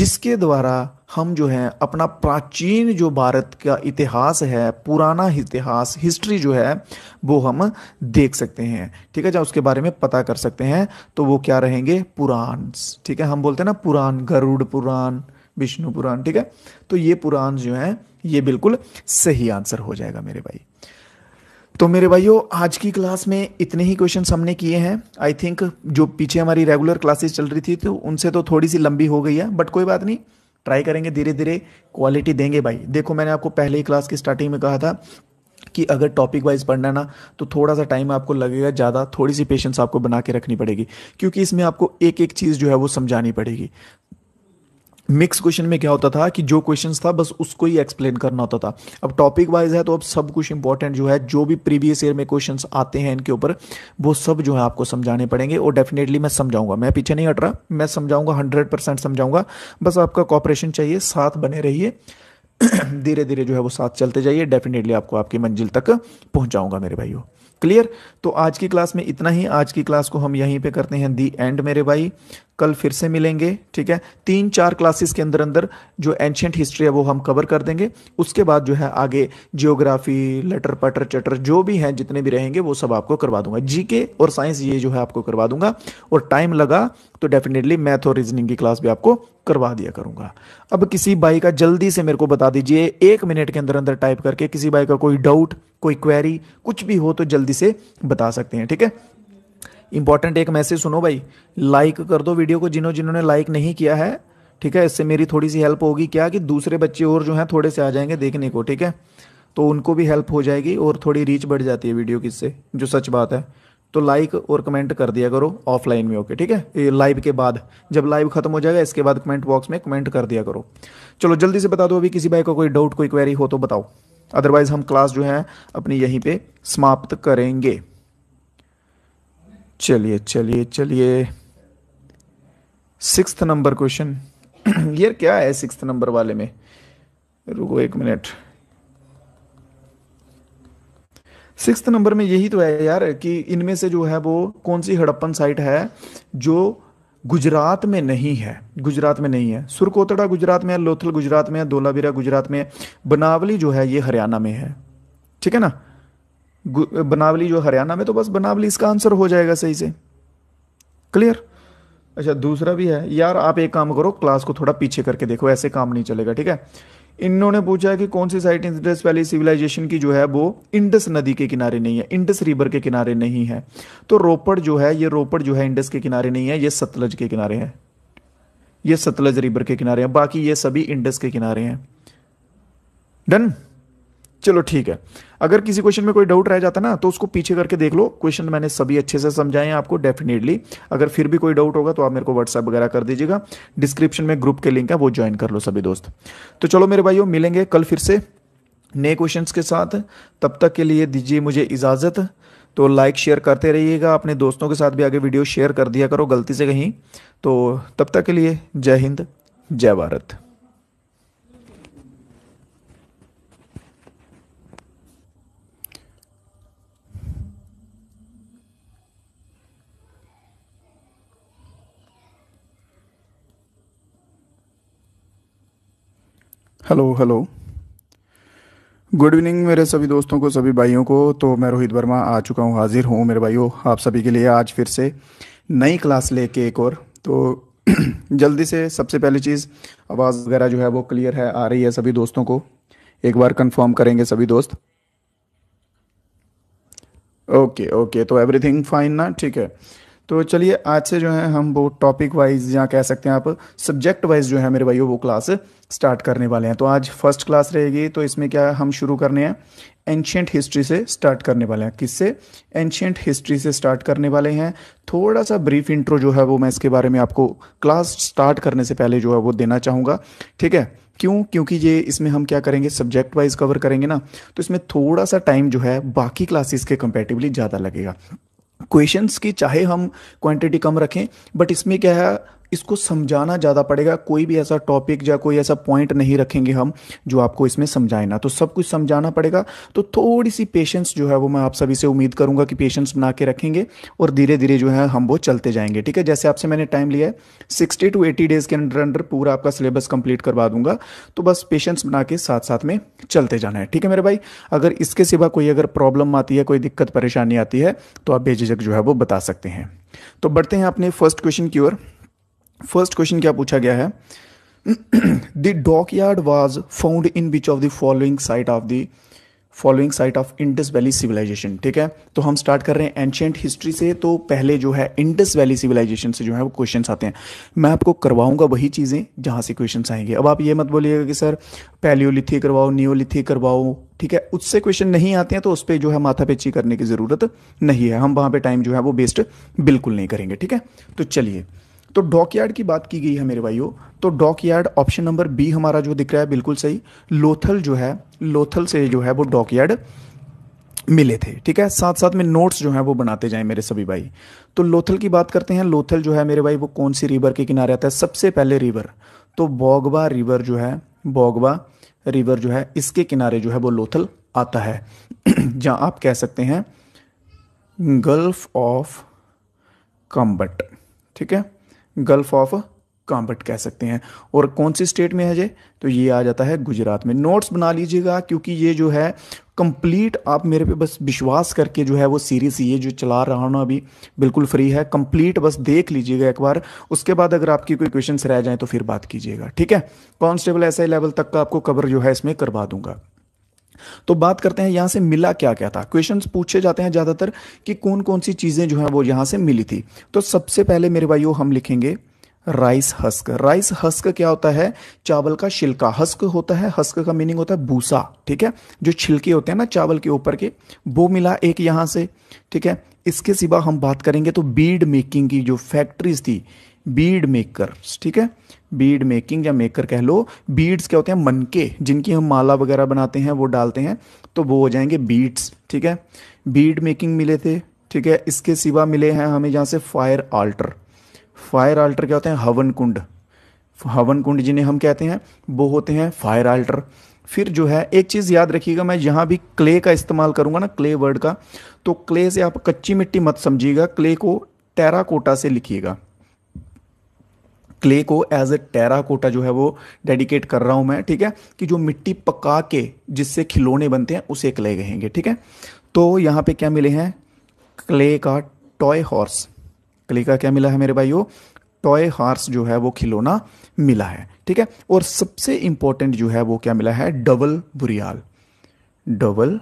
जिसके द्वारा हम जो है अपना प्राचीन जो भारत का इतिहास है पुराना इतिहास हिस्ट्री जो है वो हम देख सकते हैं ठीक है जब उसके बारे में पता कर सकते हैं तो वो क्या रहेंगे पुराण ठीक है हम बोलते हैं ना पुराण गरुड़ पुराण विष्णु पुराण ठीक है तो ये पुराण जो है ये बिल्कुल सही आंसर हो जाएगा मेरे भाई तो मेरे भाइयों आज की क्लास में इतने ही क्वेश्चन हमने किए हैं आई थिंक जो पीछे हमारी रेगुलर क्लासेस चल रही थी तो उनसे तो थोड़ी सी लंबी हो गई है बट कोई बात नहीं ट्राई करेंगे धीरे धीरे क्वालिटी देंगे भाई देखो मैंने आपको पहले ही क्लास की स्टार्टिंग में कहा था कि अगर टॉपिक वाइज पढ़ना ना तो थोड़ा सा टाइम आपको लगेगा ज़्यादा थोड़ी सी पेशेंस आपको बना के रखनी पड़ेगी क्योंकि इसमें आपको एक एक चीज़ जो है वो समझानी पड़ेगी मिक्स क्वेश्चन में क्या होता था कि जो क्वेश्चन था बस उसको ही एक्सप्लेन करना होता था अब टॉपिक वाइज है तो अब सब कुछ इंपॉर्टेंट जो है जो भी प्रीवियस ईयर में क्वेश्चन आते हैं इनके ऊपर वो सब जो है आपको समझाने पड़ेंगे और डेफिनेटली मैं समझाऊंगा मैं पीछे नहीं हट रहा मैं समझाऊंगा हंड्रेड परसेंट समझाऊंगा बस आपका कॉपरेशन चाहिए साथ बने रहिए धीरे धीरे जो है वो साथ चलते जाइए डेफिनेटली आपको आपकी मंजिल तक पहुंचाऊंगा मेरे भाइयों क्लियर तो आज की क्लास में इतना ही आज की क्लास को हम यहीं पे करते हैं दी एंड मेरे भाई कल फिर से मिलेंगे ठीक है तीन चार क्लासेस के अंदर अंदर जो एंशंट हिस्ट्री है वो हम कवर कर देंगे उसके बाद जो है आगे जियोग्राफी लेटर पटर चटर जो भी हैं जितने भी रहेंगे वो सब आपको करवा दूंगा जीके और साइंस ये जो है आपको करवा दूंगा और टाइम लगा तो डेफिनेटली मैथ और रीजनिंग की क्लास भी आपको करवा दिया करूंगा अब किसी भाई का जल्दी से मेरे को बता दीजिए एक मिनट के अंदर अंदर टाइप करके किसी भाई का कोई डाउट कोई क्वेरी कुछ भी हो तो जल्दी से बता सकते हैं ठीक है इंपॉर्टेंट एक मैसेज सुनो भाई लाइक कर दो वीडियो को जिन्हों जिन्होंने लाइक नहीं किया है ठीक है इससे मेरी थोड़ी सी हेल्प होगी क्या कि दूसरे बच्चे और जो हैं थोड़े से आ जाएंगे देखने को ठीक है तो उनको भी हेल्प हो जाएगी और थोड़ी रीच बढ़ जाती है वीडियो की इससे जो सच बात है तो लाइक और कमेंट कर दिया करो ऑफलाइन में ओके ठीक है लाइव के बाद जब लाइव खत्म हो जाएगा इसके बाद कमेंट बॉक्स में कमेंट कर दिया करो चलो जल्दी से बता दो अभी किसी भाई को कोई डाउट कोई क्वेरी हो तो बताओ अदरवाइज हम क्लास जो है अपनी यहीं पर समाप्त करेंगे चलिए चलिए चलिए सिक्स नंबर क्वेश्चन यार क्या है सिक्स नंबर वाले में रुको एक मिनट सिक्स नंबर में यही तो है यार कि इनमें से जो है वो कौन सी हड़प्पन साइट है जो गुजरात में नहीं है गुजरात में नहीं है सुरकोतड़ा गुजरात में है लोथल गुजरात में है धोलावीरा गुजरात में है बनावली जो है ये हरियाणा में है ठीक है ना बनावली जो हरियाणा में तो बस बनावली इसका आंसर हो जाएगा सही से क्लियर अच्छा दूसरा भी है यार आप एक काम करो क्लास को थोड़ा पीछे करके देखो ऐसे काम नहीं चलेगा ठीक है इन्होंने पूछा है कि कौन सी साइट इंडस वैली सिविलाइजेशन की जो है वो इंडस नदी के किनारे नहीं है इंडस रिवर के किनारे नहीं है तो रोपड़ जो है ये रोपड़ जो है इंडस के किनारे नहीं है ये सतलज के किनारे है ये सतलज रिवर के किनारे हैं बाकी ये सभी इंडस के किनारे हैं डन चलो ठीक है अगर किसी क्वेश्चन में कोई डाउट रह जाता ना तो उसको पीछे करके देख लो क्वेश्चन मैंने सभी अच्छे से समझाए हैं आपको डेफिनेटली अगर फिर भी कोई डाउट होगा तो आप मेरे को व्हाट्सएप वगैरह कर दीजिएगा डिस्क्रिप्शन में ग्रुप के लिंक है वो ज्वाइन कर लो सभी दोस्त तो चलो मेरे भाइयों मिलेंगे कल फिर से नए क्वेश्चन के साथ तब तक के लिए दीजिए मुझे इजाज़त तो लाइक शेयर करते रहिएगा अपने दोस्तों के साथ भी आगे वीडियो शेयर कर दिया करो गलती से कहीं तो तब तक के लिए जय हिंद जय Bharat hello hello good evening मेरे सभी दोस्तों को सभी भाइयों को तो मैं रोहित वर्मा आ चुका हूँ हाजिर हूँ मेरे भाइयों आप सभी के लिए आज फिर से नई क्लास लेके एक और तो जल्दी से सबसे पहली चीज़ आवाज़ वगैरह जो है वो क्लियर है आ रही है सभी दोस्तों को एक बार कंफर्म करेंगे सभी दोस्त ओके ओके तो एवरीथिंग फाइन ना ठीक है तो चलिए आज से जो है हम वो टॉपिक वाइज या कह सकते हैं आप सब्जेक्ट वाइज जो है मेरे भाइयों वो क्लास स्टार्ट करने वाले हैं तो आज फर्स्ट क्लास रहेगी तो इसमें क्या हम शुरू करने हैं एंशियंट हिस्ट्री से स्टार्ट करने वाले हैं किससे एंशियंट हिस्ट्री से स्टार्ट करने वाले हैं थोड़ा सा ब्रीफ इंट्रो जो है वो मैं इसके बारे में आपको क्लास स्टार्ट करने से पहले जो है वो देना चाहूँगा ठीक है क्यों क्योंकि ये इसमें हम क्या करेंगे सब्जेक्ट वाइज कवर करेंगे ना तो इसमें थोड़ा सा टाइम जो है बाकी क्लासेस के कंपेटिवली ज़्यादा लगेगा क्वेश्चंस की चाहे हम क्वांटिटी कम रखें बट इसमें क्या है इसको समझाना ज़्यादा पड़ेगा कोई भी ऐसा टॉपिक या कोई ऐसा पॉइंट नहीं रखेंगे हम जो आपको इसमें समझाए ना तो सब कुछ समझाना पड़ेगा तो थोड़ी सी पेशेंस जो है वो मैं आप सभी से उम्मीद करूँगा कि पेशेंस बना के रखेंगे और धीरे धीरे जो है हम वो चलते जाएंगे ठीक है जैसे आपसे मैंने टाइम लिया है सिक्सटी टू एटी डेज़ के अंडर अंडर पूरा आपका सिलेबस कंप्लीट करवा दूंगा तो बस पेशेंस बना के साथ साथ में चलते जाना है ठीक है मेरे भाई अगर इसके सिवा कोई अगर प्रॉब्लम आती है कोई दिक्कत परेशानी आती है तो आप बेझिझक जो है वो बता सकते हैं तो बढ़ते हैं अपने फर्स्ट क्वेश्चन की ओर फर्स्ट क्वेश्चन क्या पूछा गया है the yard was found in which of the following site of the following site of Indus valley civilisation ठीक है तो हम स्टार्ट कर रहे हैं एंशियंट हिस्ट्री से तो पहले जो है इंडस वैली सिविलाइजेशन से जो है वो क्वेश्चन आते हैं मैं आपको करवाऊंगा वही चीज़ें जहाँ से क्वेश्चन आएंगे अब आप ये मत बोलिएगा कि सर पैलियोलिथी करवाओ नियोलिथी करवाओ ठीक है उससे क्वेश्चन नहीं आते हैं तो उस पर जो है माथा पेची करने की ज़रूरत नहीं है हम वहाँ पर टाइम जो है वो वेस्ट बिल्कुल नहीं करेंगे ठीक है तो चलिए तो डॉकयार्ड की बात की गई है मेरे भाइयों तो dock yard option number B हमारा जो दिख रहा है बिल्कुल सही लोथल जो है लोथल से जो है वो डॉक यार्ड मिले थे ठीक है साथ साथ में नोट्स जो है वो बनाते जाएं मेरे सभी भाई तो लोथल की बात करते हैं लोथल जो है मेरे भाई वो कौन सी रिवर के किनारे आता है सबसे पहले रिवर तो बोगवा रिवर जो है बोगवा रिवर जो है इसके किनारे जो है वो लोथल आता है जहां आप कह सकते हैं गल्फ ऑफ कम्बट ठीक है गल्फ ऑफ काम्बट कह सकते हैं और कौन सी स्टेट में है ये तो ये आ जाता है गुजरात में नोट्स बना लीजिएगा क्योंकि ये जो है कंप्लीट आप मेरे पे बस विश्वास करके जो है वो सीरीज ये जो चला रहा हूँ ना अभी बिल्कुल फ्री है कंप्लीट बस देख लीजिएगा एक बार उसके बाद अगर आपकी कोई क्वेश्चन रह जाए तो फिर बात कीजिएगा ठीक है कॉन्स्टेबल ऐसे लेवल तक का आपको कवर जो है इसमें करवा दूंगा तो बात करते हैं यहां से मिला क्या क्या था क्वेश्चन पूछे जाते हैं ज़्यादातर कि कौन कौन सी चीज़ें जो है वो यहां से मिली थी तो सबसे पहले मेरे भाइयों हम लिखेंगे राइस हस्क राइस हस्क क्या होता है चावल का छिलका हस्क होता है हस्क का मीनिंग होता है भूसा ठीक है जो छिलके होते हैं ना चावल के ऊपर के वो मिला एक यहां से ठीक है इसके सिवा हम बात करेंगे तो बीड मेकिंग की जो फैक्ट्रीज थी बीड मेकर ठीक है बीड मेकिंग या मेकर कह लो बीड्स क्या होते हैं मनके जिनकी हम माला वगैरह बनाते हैं वो डालते हैं तो वो हो जाएंगे बीड्स ठीक है बीड मेकिंग मिले थे ठीक है इसके सिवा मिले हैं हमें जहाँ से फायर आल्टर फायर आल्टर क्या होते हैं हवन कुंड हवन कुंड जिन्हें हम कहते हैं वो होते हैं फायर आल्टर फिर जो है एक चीज़ याद रखिएगा मैं यहाँ भी क्ले का इस्तेमाल करूँगा ना क्ले वर्ड का तो क्ले से आप कच्ची मिट्टी मत समझिएगा क्ले को टेराकोटा से लिखिएगा क्ले को एज ए टेरा कोटा जो है वो डेडिकेट कर रहा हूं मैं ठीक है कि जो मिट्टी पका के जिससे खिलौने बनते हैं उसे क्ले कहेंगे ठीक है तो यहां पे क्या मिले हैं क्ले का टॉय हॉर्स क्ले का क्या मिला है मेरे भाइयों टॉय हॉर्स जो है वो खिलौना मिला है ठीक है और सबसे इंपॉर्टेंट जो है वो क्या मिला है डबल बुरियाल डबल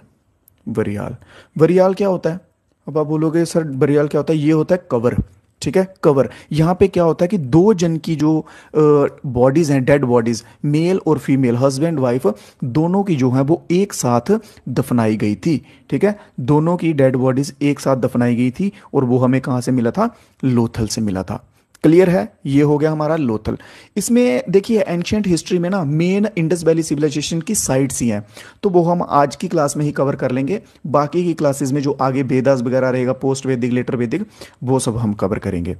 बरियाल बरियाल क्या होता है अब आप बोलोगे सर बरियाल क्या होता है ये होता है कवर ठीक है कवर यहाँ पे क्या होता है कि दो जन की जो बॉडीज़ हैं डेड बॉडीज़ मेल और फीमेल हस्बैंड वाइफ दोनों की जो है वो एक साथ दफनाई गई थी ठीक है दोनों की डेड बॉडीज़ एक साथ दफनाई गई थी और वो हमें कहाँ से मिला था लोथल से मिला था क्लियर है ये हो गया हमारा लोथल इसमें देखिए एंशियंट हिस्ट्री में ना मेन इंडस वैली सिविलाइजेशन की साइट्स ही हैं तो वो हम आज की क्लास में ही कवर कर लेंगे बाकी की क्लासेस में जो आगे वेदास वगैरह रहेगा पोस्ट वैदिक लेटर वैदिक वो सब हम कवर करेंगे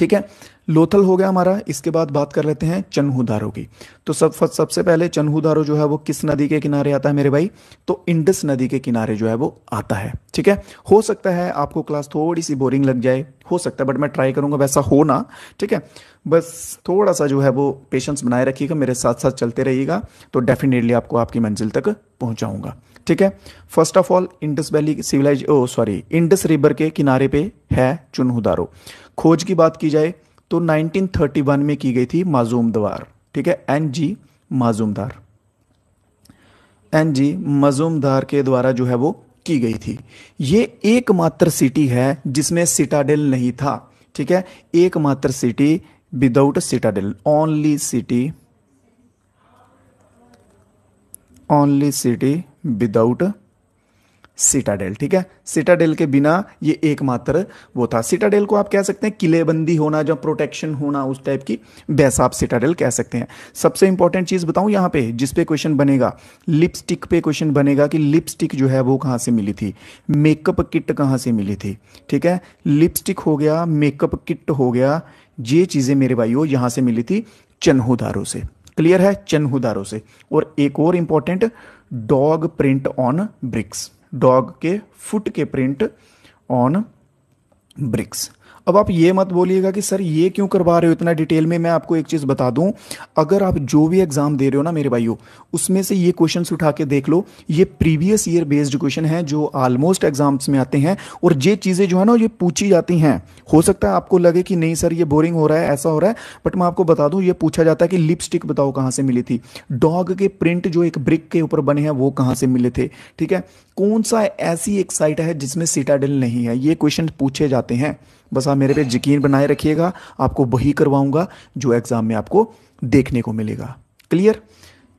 ठीक है लोथल हो गया हमारा इसके बाद बात कर लेते हैं चन्हुदारो की तो सब सबसे पहले चनहुदारो जो है वो किस नदी के किनारे आता है मेरे भाई तो इंडस नदी के किनारे जो है वो आता है ठीक है हो सकता है आपको क्लास थोड़ी सी बोरिंग लग जाए हो सकता है बट मैं ट्राई करूंगा वैसा हो ना ठीक है बस थोड़ा सा जो है वो पेशेंस बनाए रखिएगा मेरे साथ साथ चलते रहिएगा तो डेफिनेटली आपको आपकी मंजिल तक पहुंचाऊंगा ठीक है first of all Indus valley civilised oh sorry Indus river के किनारे पे है चुनहुदारो खोज की बात की जाए तो 1931 में की गई थी माजूमदवार ठीक है N G Majumdar N G Majumdar के द्वारा जो है वो की गई थी ये एकमात्र सिटी है जिसमें सिटाडेल नहीं था ठीक है एकमात्र city without citadel only city only city without citadel ठीक है सिटाडेल के बिना ये एकमात्र वो था सिटाडेल को आप कह सकते हैं किलेबंदी होना जो प्रोटेक्शन होना उस टाइप की वैसा आप सिटाडेल कह सकते हैं सबसे इंपॉर्टेंट चीज़ बताऊं यहां पे जिस पे क्वेश्चन बनेगा लिपस्टिक पे क्वेश्चन बनेगा कि लिपस्टिक जो है वो कहां से मिली थी मेकअप किट कहां से मिली थी ठीक है लिपस्टिक हो गया मेकअप किट हो गया ये चीज़ें मेरे भाइयों यहां से मिली थी चन्हुदारों से क्लियर है चन्हुदारों से और एक और important dog print on bricks dog के फुट के प्रिंट ऑन ब्रिक्स अब आप ये मत बोलिएगा कि सर ये क्यों करवा रहे हो इतना डिटेल में मैं आपको एक चीज़ बता दूं अगर आप जो भी एग्ज़ाम दे रहे हो ना मेरे भाइयों उसमें से ये क्वेश्चन उठा के देख लो ये प्रीवियस ईयर बेस्ड क्वेश्चन है जो ऑलमोस्ट एग्ज़ाम्स में आते हैं और ये चीज़ें जो है ना ये पूछी जाती हैं हो सकता है आपको लगे कि नहीं सर ये बोरिंग हो रहा है ऐसा हो रहा है बट मैं आपको बता दूं ये पूछा जाता है कि लिपस्टिक बताओ कहाँ से मिली थी डॉग के प्रिंट जो एक ब्रिक के ऊपर बने हैं वो कहाँ से मिले थे ठीक है कौन सा ऐसी एक साइट है जिसमें सिटाडेल नहीं है ये क्वेश्चन पूछे जाते हैं बस आप मेरे पे यकीन बनाए रखिएगा आपको वही करवाऊंगा जो एग्ज़ाम में आपको देखने को मिलेगा क्लियर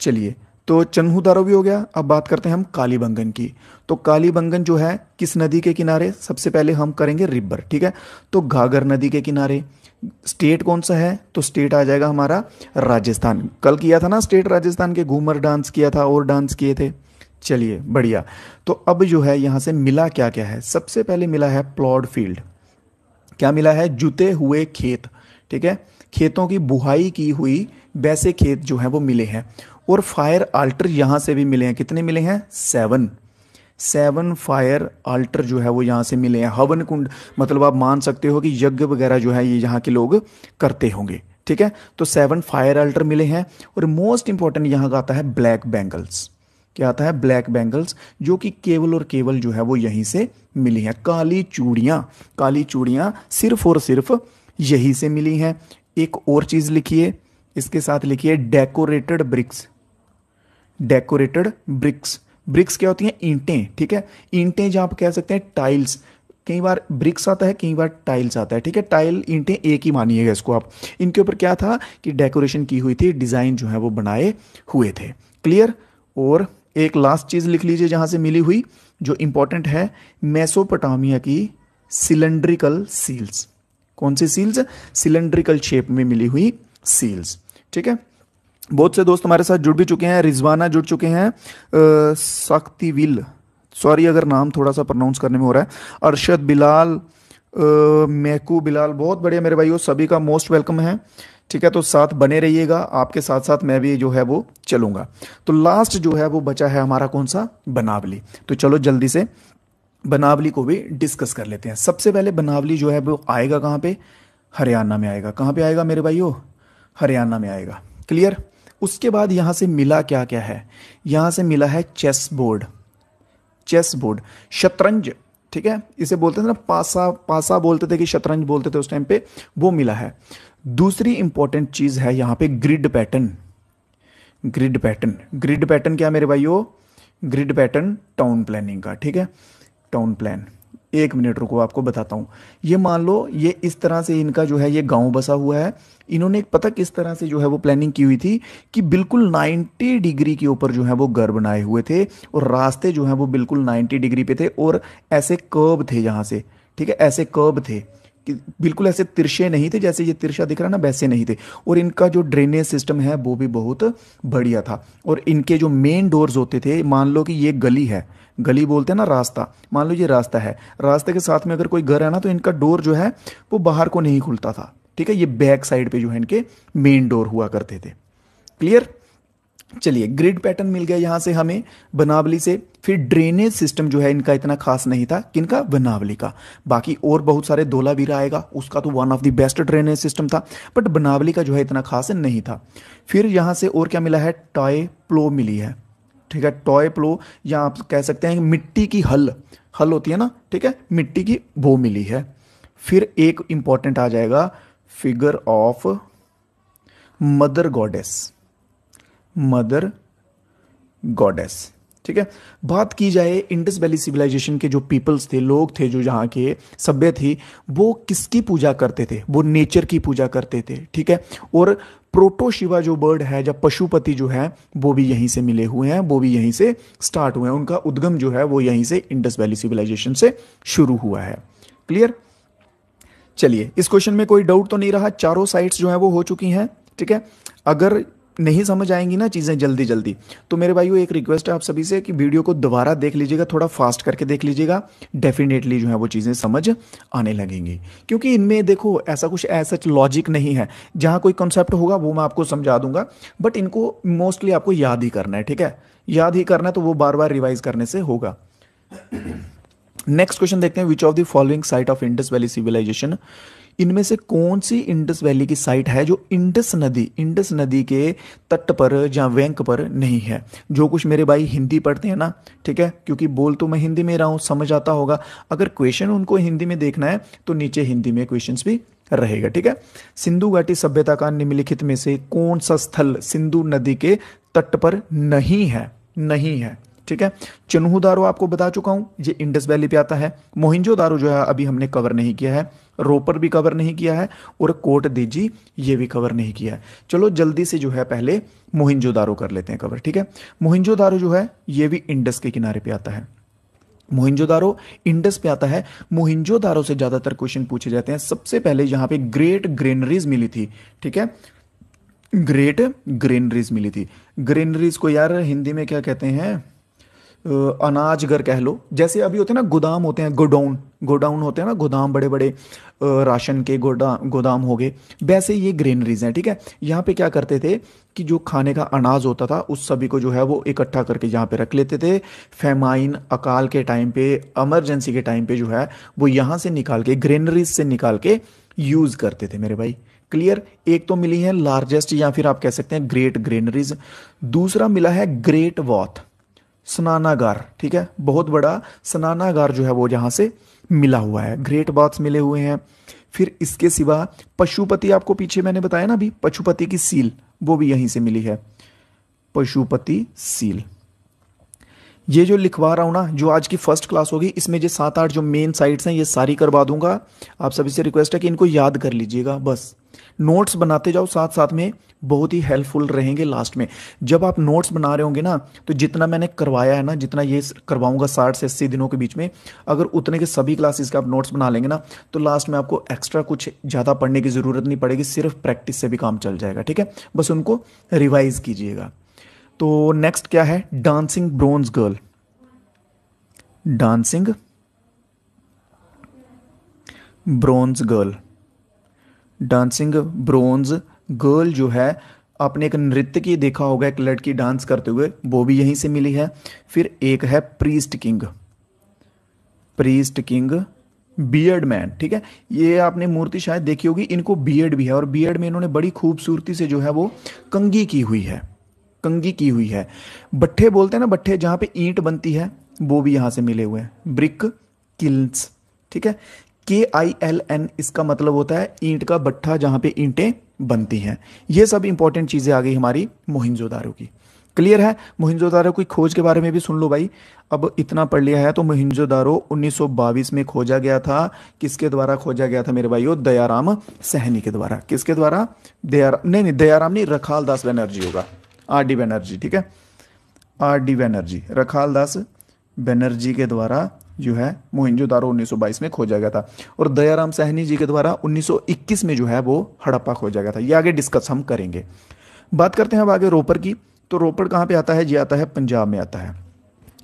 चलिए तो चन्हूदारो दारो भी हो गया अब बात करते हैं हम कालीबंगन की तो कालीबंगन जो है किस नदी के किनारे सबसे पहले हम करेंगे रिब्बर ठीक है तो घाघर नदी के किनारे स्टेट कौन सा है तो स्टेट आ जाएगा हमारा राजस्थान कल किया था ना स्टेट राजस्थान के घूमर डांस किया था और डांस किए थे चलिए बढ़िया तो अब जो है यहाँ से मिला क्या क्या है सबसे पहले मिला है प्लॉड फील्ड क्या मिला है जुते हुए खेत ठीक है खेतों की बुहाई की हुई वैसे खेत जो हैं वो मिले हैं और फायर आल्टर यहाँ से भी मिले हैं कितने मिले हैं सेवन सेवन फायर आल्टर जो है वो यहाँ से मिले हैं हवन कुंड मतलब आप मान सकते हो कि यज्ञ वगैरह जो है ये यहाँ के लोग करते होंगे ठीक है तो सेवन फायर आल्टर मिले हैं और मोस्ट इंपॉर्टेंट यहाँ का आता है ब्लैक बैंगल्स क्या आता है ब्लैक बैंगल्स जो कि केवल और केवल जो है वो यहीं से मिली हैं काली चूड़ियाँ काली चूड़ियाँ सिर्फ और सिर्फ यही से मिली हैं एक और चीज़ लिखिए इसके साथ लिखिए decorated bricks decorated bricks bricks क्या होती हैं ईंटें ठीक है ईंटें जहाँ आप कह सकते हैं टाइल्स कई बार ब्रिक्स आता है कई बार टाइल्स आता है ठीक है टाइल ईंटें एक ही मानिएगा इसको आप इनके ऊपर क्या था कि डेकोरेशन की हुई थी डिज़ाइन जो है वो बनाए हुए थे क्लियर और एक लास्ट चीज़ लिख लीजिए जहाँ से मिली हुई जो इंपॉर्टेंट है मेसोपोटामिया की सिलेंड्रिकल सील्स कौन सी सील्स सिलेंड्रिकल शेप में मिली हुई सील्स ठीक है बहुत से दोस्त हमारे साथ जुड़ भी चुके हैं रिजवाना जुड़ चुके हैं सख्तीविल सॉरी अगर नाम थोड़ा सा प्रोनाउंस करने में हो रहा है अरशद बिलाल मैकू बिलाल बहुत बढ़िया मेरे हो सभी का मोस्ट वेलकम है ठीक है तो साथ बने रहिएगा आपके साथ साथ मैं भी जो है वो चलूंगा तो लास्ट जो है वो बचा है हमारा कौन सा बनावली तो चलो जल्दी से बनावली को भी डिस्कस कर लेते हैं सबसे पहले बनावली जो है वो आएगा कहाँ पे हरियाणा में आएगा कहाँ पे आएगा मेरे भाइयों हरियाणा में आएगा क्लियर उसके बाद यहां से मिला क्या क्या है यहां से मिला है चेस बोर्ड चेस बोर्ड शतरंज ठीक है इसे बोलते थे ना पासा पासा बोलते थे कि शतरंज बोलते थे उस टाइम पे वो मिला है दूसरी इंपॉर्टेंट चीज़ है यहां पे grid pattern grid pattern grid pattern क्या मेरे भाइयों ग्रिड पैटर्न टाउन प्लानिंग का ठीक है टाउन प्लान एक मिनट रुको आपको बताता हूँ ये मान लो ये इस तरह से इनका जो है ये गांव बसा हुआ है इन्होंने एक पता किस तरह से जो है वो प्लानिंग की हुई थी कि बिल्कुल 90 डिग्री के ऊपर जो है वो घर बनाए हुए थे और रास्ते जो है वो बिल्कुल 90 डिग्री पे थे और ऐसे कर्ब थे यहाँ से ठीक है ऐसे कर्ब थे कि बिल्कुल ऐसे तिरछे नहीं थे जैसे ये तिरछा दिख रहा ना वैसे नहीं थे और इनका जो ड्रेनेज सिस्टम है वो भी बहुत बढ़िया था और इनके जो मेन डोर्स होते थे मान लो कि ये गली है गली बोलते हैं ना रास्ता मान लो ये रास्ता है रास्ते के साथ में अगर कोई घर है ना तो इनका डोर जो है वो बाहर को नहीं खुलता था ठीक है ये बैक साइड पे जो है इनके मेन डोर हुआ करते थे क्लियर चलिए ग्रिड पैटर्न मिल गया यहाँ से हमें बनावली से फिर ड्रेनेज सिस्टम जो है इनका इतना खास नहीं था किनका बनावली का बाकी और बहुत सारे धोलावीरा आएगा उसका तो one of the best drainage system था बट बनावली का जो है इतना खास नहीं था फिर यहां से और क्या मिला है टाई प्लो मिली है ठीक है टॉय प्लो या आप कह सकते हैं मिट्टी की हल हल होती है ना ठीक है मिट्टी की वो मिली है फिर एक इंपॉर्टेंट आ जाएगा figure of mother goddess mother goddess ठीक है बात की जाए इंडस वैली सिविलाइजेशन के जो पीपल्स थे लोग थे जो जहाँ के सभ्य थे वो किसकी पूजा करते थे वो नेचर की पूजा करते थे ठीक है और प्रोटो शिवा जो बर्ड है या पशुपति जो है वो भी यहीं से मिले हुए हैं वो भी यहीं से स्टार्ट हुए हैं उनका उद्गम जो है वो यहीं से इंडस वैली सिविलाइजेशन से शुरू हुआ है क्लियर चलिए इस क्वेश्चन में कोई डाउट तो नहीं रहा चारों साइड्स जो है वो हो चुकी हैं ठीक है अगर नहीं समझ आएंगी ना चीज़ें जल्दी जल्दी तो मेरे भाई एक रिक्वेस्ट है आप सभी से कि वीडियो को दोबारा देख लीजिएगा थोड़ा फास्ट करके देख लीजिएगा डेफिनेटली जो है वो चीज़ें समझ आने लगेंगी क्योंकि इनमें देखो ऐसा कुछ ऐसा लॉजिक नहीं है जहाँ कोई कॉन्सेप्ट होगा वो मैं आपको समझा दूंगा बट इनको मोस्टली आपको याद ही करना है ठीक है याद ही करना है तो वो बार बार रिवाइज करने से होगा नेक्स्ट क्वेश्चन देखते हैं which of the following site of Indus valley civilisation इनमें से कौन सी इंडस वैली की साइट है जो इंडस नदी इंडस नदी के तट पर या वैंक पर नहीं है जो कुछ मेरे भाई हिंदी पढ़ते हैं ना ठीक है क्योंकि बोल तो मैं हिंदी में रहा हूँ समझ आता होगा अगर क्वेश्चन उनको हिंदी में देखना है तो नीचे हिंदी में क्वेश्चन भी रहेगा ठीक है सिंधु घाटी सभ्यता का निम्नलिखित में से कौन सा स्थल सिंधु नदी के तट पर नहीं है नहीं है ठीक है चनहू दारो आपको बता चुका हूं ये इंडस वैली पे आता है मोहिंजो दारो जो है अभी हमने कवर नहीं किया है रोपर भी कवर नहीं किया है और कोट दीजी ये भी कवर नहीं किया है चलो जल्दी से जो है पहले मोहिंजो मोहिंजोदारो कर लेते हैं कवर ठीक है मोहिंजो मोहिंजोदारो जो है ये भी इंडस के किनारे पे आता है मोहिंजोदारो इंडस पे आता है मोहिंजोदारो से ज्यादातर क्वेश्चन पूछे जाते हैं सबसे पहले यहां पे ग्रेट ग्रेनरीज मिली थी ठीक है ग्रेट ग्रेनरीज मिली थी ग्रेनरीज को यार हिंदी में क्या कहते हैं अनाज घर कह लो जैसे अभी होते हैं ना गोदाम होते हैं गोडाउन गोडाउन होते हैं ना गोदाम बड़े बड़े राशन के गोडा गोदाम हो गए वैसे ये ग्रेनरीज हैं ठीक है यहाँ पे क्या करते थे कि जो खाने का अनाज होता था उस सभी को जो है वो इकट्ठा करके यहाँ पे रख लेते थे फेमाइन अकाल के टाइम पे एमरजेंसी के टाइम पे जो है वो यहाँ से निकाल के ग्रेनरीज से निकाल के यूज़ करते थे मेरे भाई क्लियर एक तो मिली है लार्जेस्ट या फिर आप कह सकते हैं ग्रेट ग्रेनरीज दूसरा मिला है ग्रेट वॉथ स्नानागार ठीक है बहुत बड़ा स्नानागार जो है वो जहाँ से मिला हुआ है ग्रेट बाथ्स मिले हुए हैं फिर इसके सिवा पशुपति आपको पीछे मैंने बताया ना अभी पशुपति की सील वो भी यहीं से मिली है पशुपति सील ये जो लिखवा रहा हूं ना जो आज की फर्स्ट क्लास होगी इसमें जो सात आठ जो मेन साइट्स हैं ये सारी करवा दूंगा आप सभी से रिक्वेस्ट है कि इनको याद कर लीजिएगा बस नोट्स बनाते जाओ साथ साथ में बहुत ही हेल्पफुल रहेंगे लास्ट में जब आप नोट्स बना रहे होंगे ना तो जितना मैंने करवाया है ना जितना ये करवाऊंगा साठ से अस्सी दिनों के बीच में अगर उतने के सभी क्लासेस के आप नोट्स बना लेंगे ना तो लास्ट में आपको एक्स्ट्रा कुछ ज़्यादा पढ़ने की ज़रूरत नहीं पड़ेगी सिर्फ प्रैक्टिस से भी काम चल जाएगा ठीक है बस उनको रिवाइज कीजिएगा तो नेक्स्ट क्या है dancing bronze girl dancing bronze girl dancing bronze girl जो है आपने एक नृत्य की देखा होगा एक लड़की डांस करते हुए वो भी यहीं से मिली है फिर एक है priest king priest king beard man ठीक है ये आपने मूर्ति शायद देखी होगी इनको बियर्ड भी है और बियर्ड में इन्होंने बड़ी खूबसूरती से जो है वो कंगी की हुई है कंगी की हुई है बट्ठे बोलते हैं ना बट्ठे जहां पे ईंट बनती है वो भी यहां से मिले हुए हैं ब्रिक किल्स ठीक है के आई एल एन इसका मतलब होता है ईंट का भट्ठा जहां पे ईंटें बनती हैं ये सब इंपॉर्टेंट चीज़ें आ गई हमारी मोहिंजोदारो की क्लियर है मोहिंजोदारो की खोज के बारे में भी सुन लो भाई अब इतना पढ़ लिया है तो मोहिंजोदारो 1922 में खोजा गया था किसके द्वारा खोजा गया था मेरे भाइयों दयाराम सहनी के द्वारा किसके द्वारा दयाराम नहीं नहीं दयाराम नहीं रखाल दास बनर्जी होगा आर डी बनर्जी ठीक है आर डी बनर्जी रखाल दास बनर्जी के द्वारा जो है मोहिंजोदारो 1922 में खोजा गया था और दयाराम सहनी जी के द्वारा 1921 में जो है वो हड़प्पा खोजा गया था ये आगे डिस्कस हम करेंगे बात करते हैं अब आगे रोपर की तो रोपड़ कहाँ पे आता है ये आता है पंजाब में आता है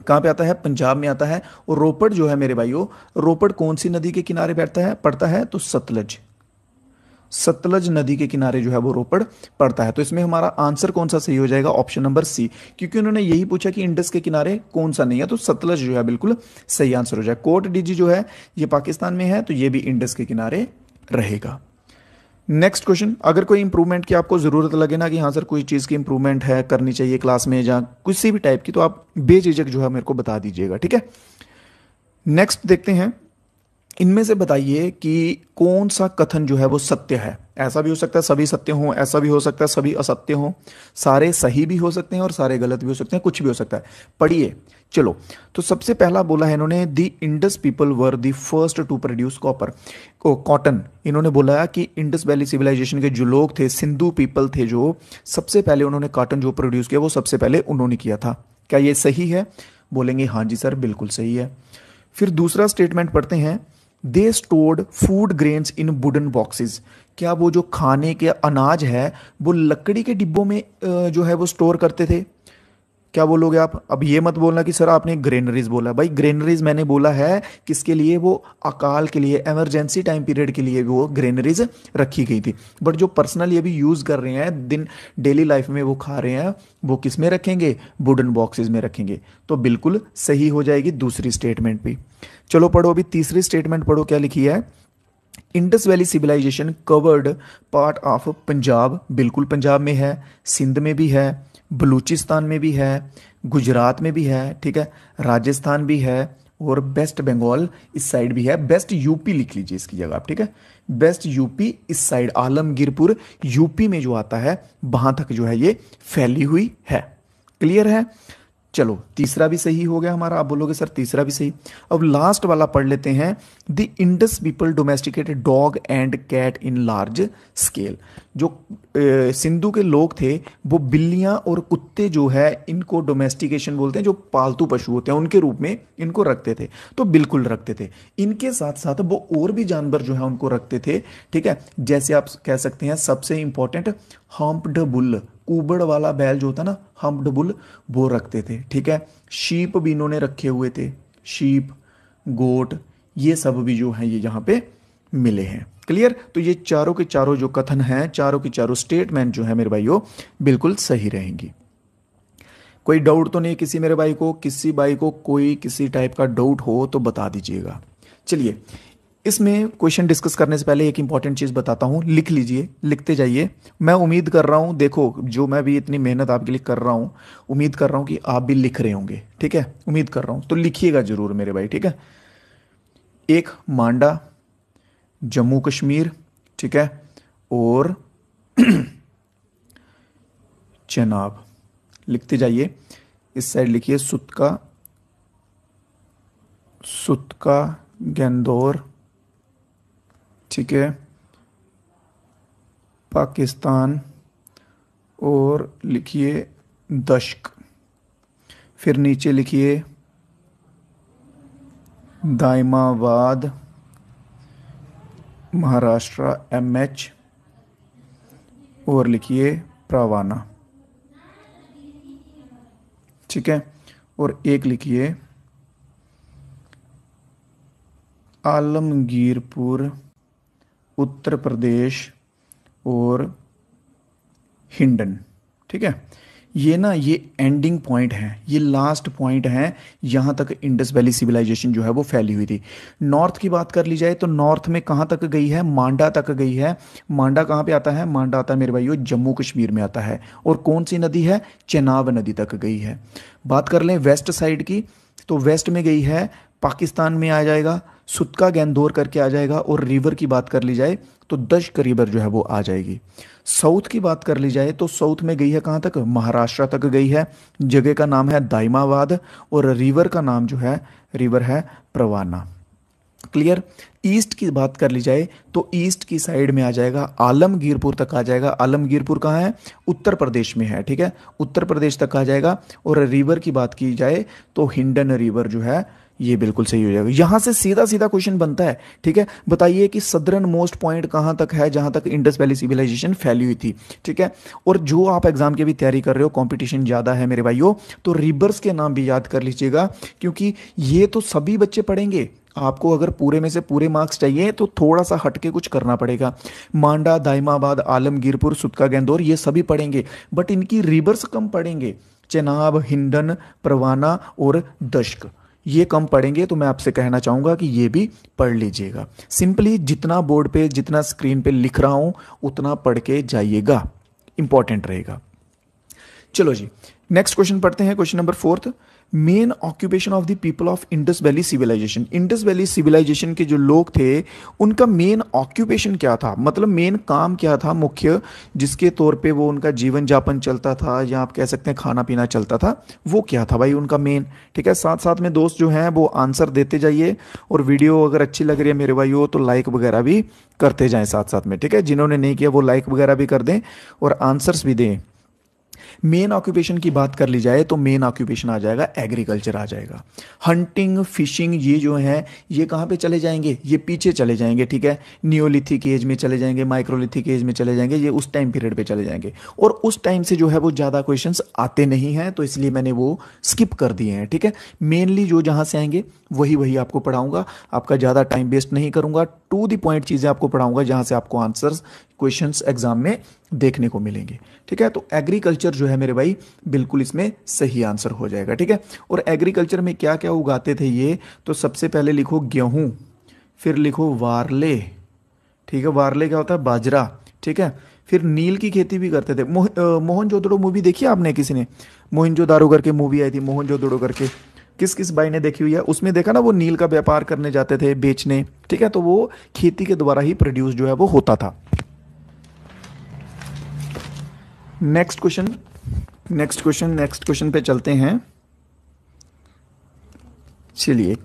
कहाँ पे आता है पंजाब में आता है और रोपड़ जो है मेरे भाइयों रोपड़ कौन सी नदी के किनारे बैठता है पड़ता है तो सतलज सतलज नदी के किनारे जो है वो रोपड़ पड़ता है तो इसमें हमारा आंसर कौन सा सही हो जाएगा ऑप्शन नंबर सी क्योंकि उन्होंने यही पूछा कि इंडस के किनारे कौन सा नहीं है तो सतलज जो है बिल्कुल सही आंसर हो जाएगा कोट डीजी जो है ये पाकिस्तान में है तो ये भी इंडस के किनारे रहेगा नेक्स्ट क्वेश्चन अगर कोई इंप्रूवमेंट की आपको ज़रूरत लगे ना कि हाँ सर कोई चीज़ की इंप्रूवमेंट है करनी चाहिए क्लास में या किसी भी टाइप की तो आप बेझिझक जो है मेरे को बता दीजिएगा ठीक है नेक्स्ट देखते हैं इनमें से बताइए कि कौन सा कथन जो है वो सत्य है ऐसा भी हो सकता है सभी सत्य हों ऐसा भी हो सकता है सभी असत्य हों सारे सही भी हो सकते हैं और सारे गलत भी हो सकते हैं कुछ भी हो सकता है पढ़िए चलो तो सबसे पहला बोला है इन्होंने the Indus people were the first to produce copper cotton इन्होंने बोला कि इंडस वैली सिविलाइजेशन के जो लोग थे सिंधु पीपल थे जो सबसे पहले उन्होंने कॉटन जो प्रोड्यूस किया वो सबसे पहले उन्होंने किया था क्या ये सही है बोलेंगे हाँ जी सर बिल्कुल सही है फिर दूसरा स्टेटमेंट पढ़ते हैं they stored food grains in wooden boxes क्या वो जो खाने के अनाज है वो लकड़ी के डिब्बों में जो है वो स्टोर करते थे क्या बोलोगे आप अब ये मत बोलना कि सर आपने ग्रेनरीज बोला भाई ग्रेनरीज मैंने बोला है किसके लिए वो अकाल के लिए एमरजेंसी टाइम पीरियड के लिए वो ग्रेनरीज रखी गई थी बट जो पर्सनली अभी यूज़ कर रहे हैं दिन डेली लाइफ में वो खा रहे हैं वो किस में रखेंगे वुडन बॉक्सेज में रखेंगे तो बिल्कुल सही हो जाएगी दूसरी स्टेटमेंट भी चलो पढ़ो अभी तीसरी स्टेटमेंट पढ़ो क्या लिखी है Indus valley civilisation covered part of Punjab बिल्कुल पंजाब में है सिंध में भी है बलूचिस्तान में भी है गुजरात में भी है ठीक है राजस्थान भी है और बेस्ट बंगाल इस साइड भी है बेस्ट यूपी लिख लीजिए इसकी जगह आप ठीक है बेस्ट यूपी इस साइड आलमगीरपुर यूपी में जो आता है वहां तक जो है ये फैली हुई है क्लियर है चलो तीसरा भी सही हो गया हमारा आप बोलोगे सर तीसरा भी सही अब लास्ट वाला पढ़ लेते हैं the Indus people domesticated dog and cat in large scale जो सिंधु के लोग थे वो बिल्लियां और कुत्ते जो है इनको डोमेस्टिकेशन बोलते हैं जो पालतू पशु होते हैं उनके रूप में इनको रखते थे तो बिल्कुल रखते थे इनके साथ साथ वो और भी जानवर जो है उनको रखते थे ठीक है जैसे आप कह सकते हैं सबसे इंपॉर्टेंट हॉम्पड बुल कुबड़ वाला बैल जो होता ना हम्ड बुल वो रखते थे ठीक है शीप भी इन्होंने रखे हुए थे शीप गोट ये सब भी जो है ये यहाँ पे मिले हैं क्लियर तो ये चारों के चारों जो कथन हैं चारों के चारों स्टेटमेंट जो है मेरे भाइयों बिल्कुल सही रहेंगी कोई डाउट तो नहीं किसी मेरे भाई को किसी भाई को कोई किसी टाइप का डाउट हो तो बता दीजिएगा चलिए इसमें क्वेश्चन डिस्कस करने से पहले एक इंपॉर्टेंट चीज़ बताता हूं लिख लीजिए लिखते जाइए मैं उम्मीद कर रहा हूं देखो जो मैं भी इतनी मेहनत आपके लिए कर रहा हूं उम्मीद कर रहा हूं कि आप भी लिख रहे होंगे ठीक है उम्मीद कर रहा हूं तो लिखिएगा ज़रूर मेरे भाई ठीक है एक मांडा जम्मू कश्मीर ठीक है और चनाब लिखते जाइए इस साइड लिखिए सुतका सुतका गेंदौर ठीक है पाकिस्तान और लिखिए दशक फिर नीचे लिखिए दाइमाबाद महाराष्ट्र एम एच और लिखिए प्रावाना ठीक है और एक लिखिए आलमगीरपुर उत्तर प्रदेश और हिंडन ठीक है ये ना ये एंडिंग पॉइंट है ये लास्ट पॉइंट है यहां तक इंडस वैली सिविलाइजेशन जो है वो फैली हुई थी नॉर्थ की बात कर ली जाए तो नॉर्थ में कहां तक गई है मांडा तक गई है मांडा कहां पे आता है मांडा आता है मेरे भाई जम्मू कश्मीर में आता है और कौन सी नदी है चेनाब नदी तक गई है बात कर लें वेस्ट साइड की तो वेस्ट में गई है पाकिस्तान में आ जाएगा सुतका गेंदोर करके आ जाएगा और रिवर की बात कर ली जाए तो दश करीबर जो है वो आ जाएगी साउथ की बात कर ली जाए तो साउथ में गई है कहाँ तक महाराष्ट्र तक गई है जगह का नाम है दाइमाबाद और रिवर का नाम जो है रिवर है प्रवाना क्लियर ईस्ट की बात कर ली जाए तो ईस्ट की साइड में आ जाएगा आलमगीरपुर तक आ जाएगा आलमगीरपुर कहाँ है उत्तर प्रदेश में है ठीक है उत्तर प्रदेश तक आ जाएगा और रिवर की बात की जाए तो हिंडन रिवर जो है ये बिल्कुल सही हो जाएगा यहाँ से सीधा सीधा क्वेश्चन बनता है ठीक है बताइए कि सदरन मोस्ट पॉइंट कहाँ तक है जहाँ तक इंडस वैली सिविलाइजेशन फैली हुई थी ठीक है और जो आप एग्जाम की भी तैयारी कर रहे हो कॉम्पिटिशन ज़्यादा है मेरे भाइयों तो रिबर्स के नाम भी याद कर लीजिएगा क्योंकि ये तो सभी बच्चे पढ़ेंगे आपको अगर पूरे में से पूरे मार्क्स चाहिए तो थोड़ा सा हटके कुछ करना पड़ेगा मांडा दाइमाबाद आलमगीरपुर सुतका गेंदौर ये सभी पढ़ेंगे बट इनकी रिबर्स कम पढ़ेंगे चेनाब हिंडन परवाना और दशक ये कम पढ़ेंगे तो मैं आपसे कहना चाहूंगा कि ये भी पढ़ लीजिएगा सिंपली जितना बोर्ड पे जितना स्क्रीन पे लिख रहा हूं उतना पढ़ के जाइएगा इंपॉर्टेंट रहेगा चलो जी नेक्स्ट क्वेश्चन पढ़ते हैं question number fourth main occupation of the people of Indus valley civilization Indus valley civilisation के जो लोग थे उनका मेन ऑक्यूपेशन क्या था मतलब मेन काम क्या था मुख्य जिसके तौर पे वो उनका जीवन जापन चलता था या आप कह सकते हैं खाना पीना चलता था वो क्या था भाई उनका मेन ठीक है साथ साथ में दोस्त जो हैं वो आंसर देते जाइए और वीडियो अगर अच्छी लग रही है मेरे भाई हो तो लाइक वगैरह भी करते जाएं साथ साथ में ठीक है जिन्होंने नहीं किया वो लाइक वगैरह भी कर दें और आंसर्स भी दें मेन ऑक्यूपेशन की बात कर ली जाए तो मेन ऑक्यूपेशन आ जाएगा एग्रीकल्चर आ जाएगा हंटिंग फिशिंग ये जो है ये कहाँ पे चले जाएंगे ये पीछे चले जाएंगे ठीक है न्योलिथिक एज में चले जाएंगे माइक्रोलिथिक एज में चले जाएंगे ये उस टाइम पीरियड पे चले जाएंगे और उस टाइम से जो है वो ज़्यादा क्वेश्चन आते नहीं हैं तो इसलिए मैंने वो स्किप कर दिए हैं ठीक है मेनली जो जहाँ से आएंगे वही वही आपको पढ़ाऊंगा आपका ज़्यादा टाइम वेस्ट नहीं करूंगा टू दी पॉइंट चीज़ें आपको पढ़ाऊंगा जहाँ से आपको आंसर्स क्वेश्चन एग्जाम में देखने को मिलेंगे ठीक है तो एग्रीकल्चर जो है मेरे भाई बिल्कुल इसमें सही आंसर हो जाएगा ठीक है और एग्रीकल्चर में क्या क्या उगाते थे ये तो सबसे पहले लिखो गेहूँ फिर लिखो वारले ठीक है वारले क्या होता है बाजरा ठीक है फिर नील की खेती भी करते थे मोह, मोहन जोदड़ो मूवी देखी आपने किसी ने मोहन जोदारो करके मूवी आई थी मोहन जोदड़ो करके किस किस भाई ने देखी हुई है उसमें देखा ना वो नील का व्यापार करने जाते थे बेचने ठीक है तो वो खेती के द्वारा ही प्रोड्यूस जो है वो होता था next question next question next question पे चलते हैं चलिए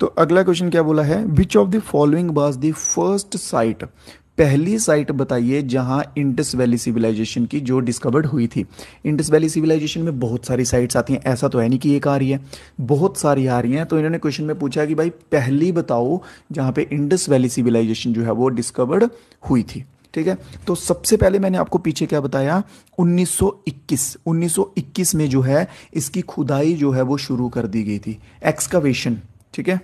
तो अगला क्वेश्चन क्या बोला है which of the following was the first site पहली साइट बताइए जहां इंडस वैली सिविलाइजेशन की जो डिस्कवर्ड हुई थी इंडस वैली सिविलाइजेशन में बहुत सारी साइट्स आती हैं ऐसा तो है नहीं कि एक आ रही है बहुत सारी आ रही हैं तो इन्होंने क्वेश्चन में पूछा कि भाई पहली बताओ जहां पे इंडस वैली सिविलाइजेशन जो है वो डिस्कवर्ड हुई थी ठीक है तो सबसे पहले मैंने आपको पीछे क्या बताया 1921 1921 में जो है इसकी खुदाई जो है वो शुरू कर दी गई थी एक्सकवेशन ठीक है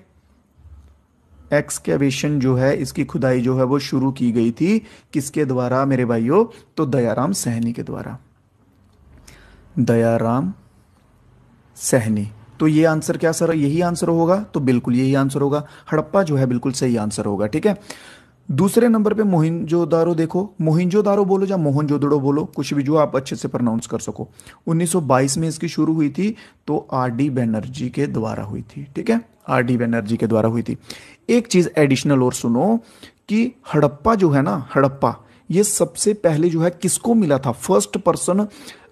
एक्सकेवेशन जो है इसकी खुदाई जो है वो शुरू की गई थी किसके द्वारा मेरे भाइयों तो दयाराम सहनी के द्वारा दयाराम सहनी तो ये आंसर क्या सर यही आंसर होगा तो बिल्कुल यही आंसर होगा हड़प्पा जो है बिल्कुल सही आंसर होगा ठीक है दूसरे नंबर पे मोहिंजोदारो देखो मोहिंजोदारो बोलो या मोहनजोदड़ो बोलो कुछ भी जो आप अच्छे से प्रोनाउंस कर सको 1922 में इसकी शुरू हुई थी तो आर डी बैनर्जी के द्वारा हुई थी ठीक है आर डी बैनर्जी के द्वारा हुई थी एक चीज़ एडिशनल और सुनो कि हड़प्पा जो है ना हड़प्पा ये सबसे पहले जो है किसको मिला था फर्स्ट पर्सन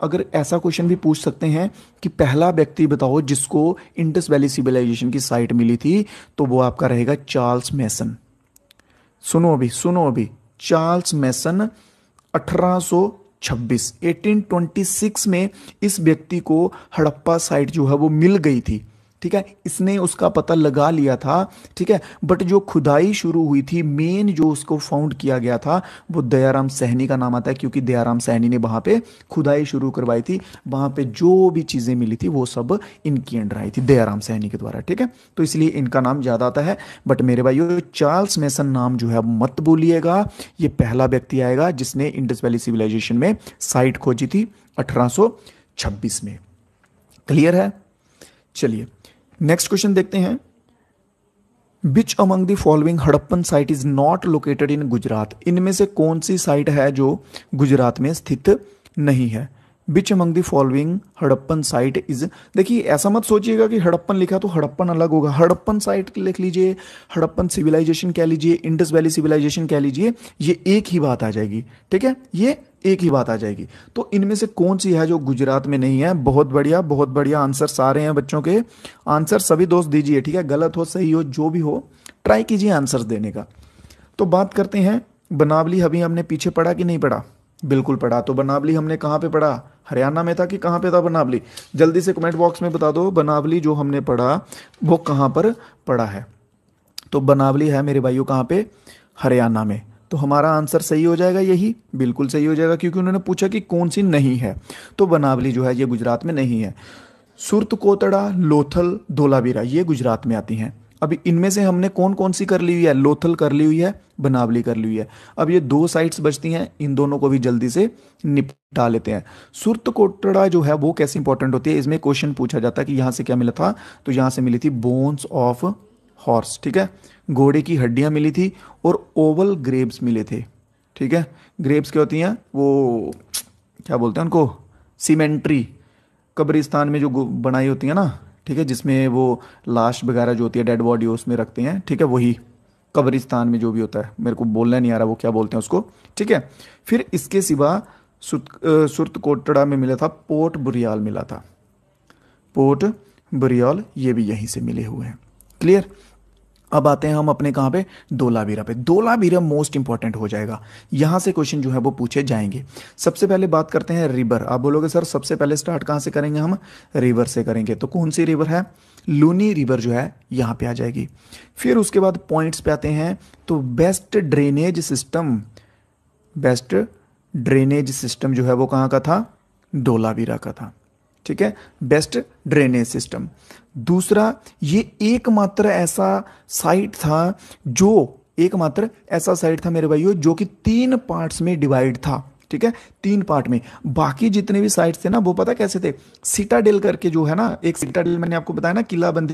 अगर ऐसा क्वेश्चन भी पूछ सकते हैं कि पहला व्यक्ति बताओ जिसको इंडस वैली सिविलाइजेशन की साइट मिली थी तो वो आपका रहेगा चार्ल्स मैसन सुनो अभी सुनो अभी चार्ल्स मैसन 1826 1826 में इस व्यक्ति को हड़प्पा साइट जो है वो मिल गई थी ठीक है इसने उसका पता लगा लिया था ठीक है बट जो खुदाई शुरू हुई थी मेन जो उसको फाउंड किया गया था वो दयाराम सहनी का नाम आता है क्योंकि दयाराम सहनी ने वहां पे खुदाई शुरू करवाई थी वहां पे जो भी चीज़ें मिली थी वो सब इनकी अंडर आई थी दयाराम सहनी के द्वारा ठीक है तो इसलिए इनका नाम ज़्यादा आता है बट मेरे भाई चार्ल्स मैसन नाम जो है मत बोलिएगा ये पहला व्यक्ति आएगा जिसने इंडस वैली सिविलाइजेशन में साइट खोजी थी अठारह में क्लियर है चलिए नेक्स्ट क्वेश्चन देखते हैं which among the following Harappan site is not located in Gujarat इनमें से कौन सी साइट है जो गुजरात में स्थित नहीं है which among the following Harappan site is देखिए ऐसा मत सोचिएगा कि हड़प्पन लिखा तो हड़प्पन अलग होगा हड़प्पन साइट लिख लीजिए हड़प्पन सिविलाइजेशन कह लीजिए इंडस वैली सिविलाइजेशन कह लीजिए ये एक ही बात आ जाएगी ठीक है ये एक ही बात आ जाएगी तो इनमें से कौन सी है जो गुजरात में नहीं है बहुत बढ़िया बहुत बढ़िया आंसर सारे हैं बच्चों के आंसर सभी दोस्त दीजिए ठीक है गलत हो सही हो जो भी हो ट्राई कीजिए आंसर देने का तो बात करते हैं बनावली अभी हमने पीछे पढ़ा कि नहीं पढ़ा बिल्कुल पढ़ा तो बनावली हमने कहाँ पे पढ़ा हरियाणा में था कि कहाँ पे था बनावली जल्दी से कमेंट बॉक्स में बता दो बनावली जो हमने पढ़ा वो कहाँ पर पढ़ा है तो बनावली है मेरे भाइयों कहाँ पे हरियाणा में तो हमारा आंसर सही हो जाएगा यही बिल्कुल सही हो जाएगा क्योंकि उन्होंने पूछा कि कौन सी नहीं है तो बनावली जो है ये गुजरात में नहीं है सुरत कोतड़ा लोथल धोलावीरा ये गुजरात में आती हैं अभी इनमें से हमने कौन कौन सी कर ली हुई है लोथल कर ली हुई है बनावली कर ली हुई है अब ये दो साइड्स बचती हैं इन दोनों को भी जल्दी से निपटा लेते हैं सुरत कोटड़ा जो है वो कैसे इंपॉर्टेंट होती है इसमें क्वेश्चन पूछा जाता है कि यहाँ से क्या मिला था तो यहाँ से मिली थी बोन्स ऑफ हॉर्स ठीक है घोड़े की हड्डियाँ मिली थी और ओवल ग्रेब्स मिले थे ठीक है ग्रेब्स क्या होती हैं वो क्या बोलते हैं उनको सीमेंट्री कब्रिस्तान में जो बनाई होती है ना ठीक है जिसमें वो लाश वगैरह जो होती है डेड बॉडी उसमें रखते हैं ठीक है वही कब्रिस्तान में जो भी होता है मेरे को बोलना नहीं आ रहा वो क्या बोलते हैं उसको ठीक है फिर इसके सिवा सुरत कोटड़ा में मिला था पोर्ट बुरियाल मिला था पोर्ट बुरियाल ये भी यहीं से मिले हुए हैं क्लियर अब आते हैं हम अपने कहाँ पे दोला बीरा पे दोला बीरा मोस्ट इंपॉर्टेंट हो जाएगा यहाँ से क्वेश्चन जो है वो पूछे जाएंगे सबसे पहले बात करते हैं रिवर आप बोलोगे सर सबसे पहले स्टार्ट कहाँ से करेंगे हम रिवर से करेंगे तो कौन सी रिवर है लूनी रिवर जो है यहाँ पे आ जाएगी फिर उसके बाद पॉइंट्स पे आते हैं तो best drainage system best drainage system जो है वो कहाँ का था डोलावीरा का था ठीक है बेस्ट ड्रेनेज सिस्टम दूसरा ये एकमात्र ऐसा साइट था जो एकमात्र ऐसा साइट था मेरे भाइयों जो कि तीन पार्ट्स में डिवाइड था ठीक है तीन पार्ट में बाकी जितने भी साइट्स थे ना वो पता कैसे थे सिटाडेल करके जो है ना एक सिटाडेल मैंने आपको बताया ना किला बंदी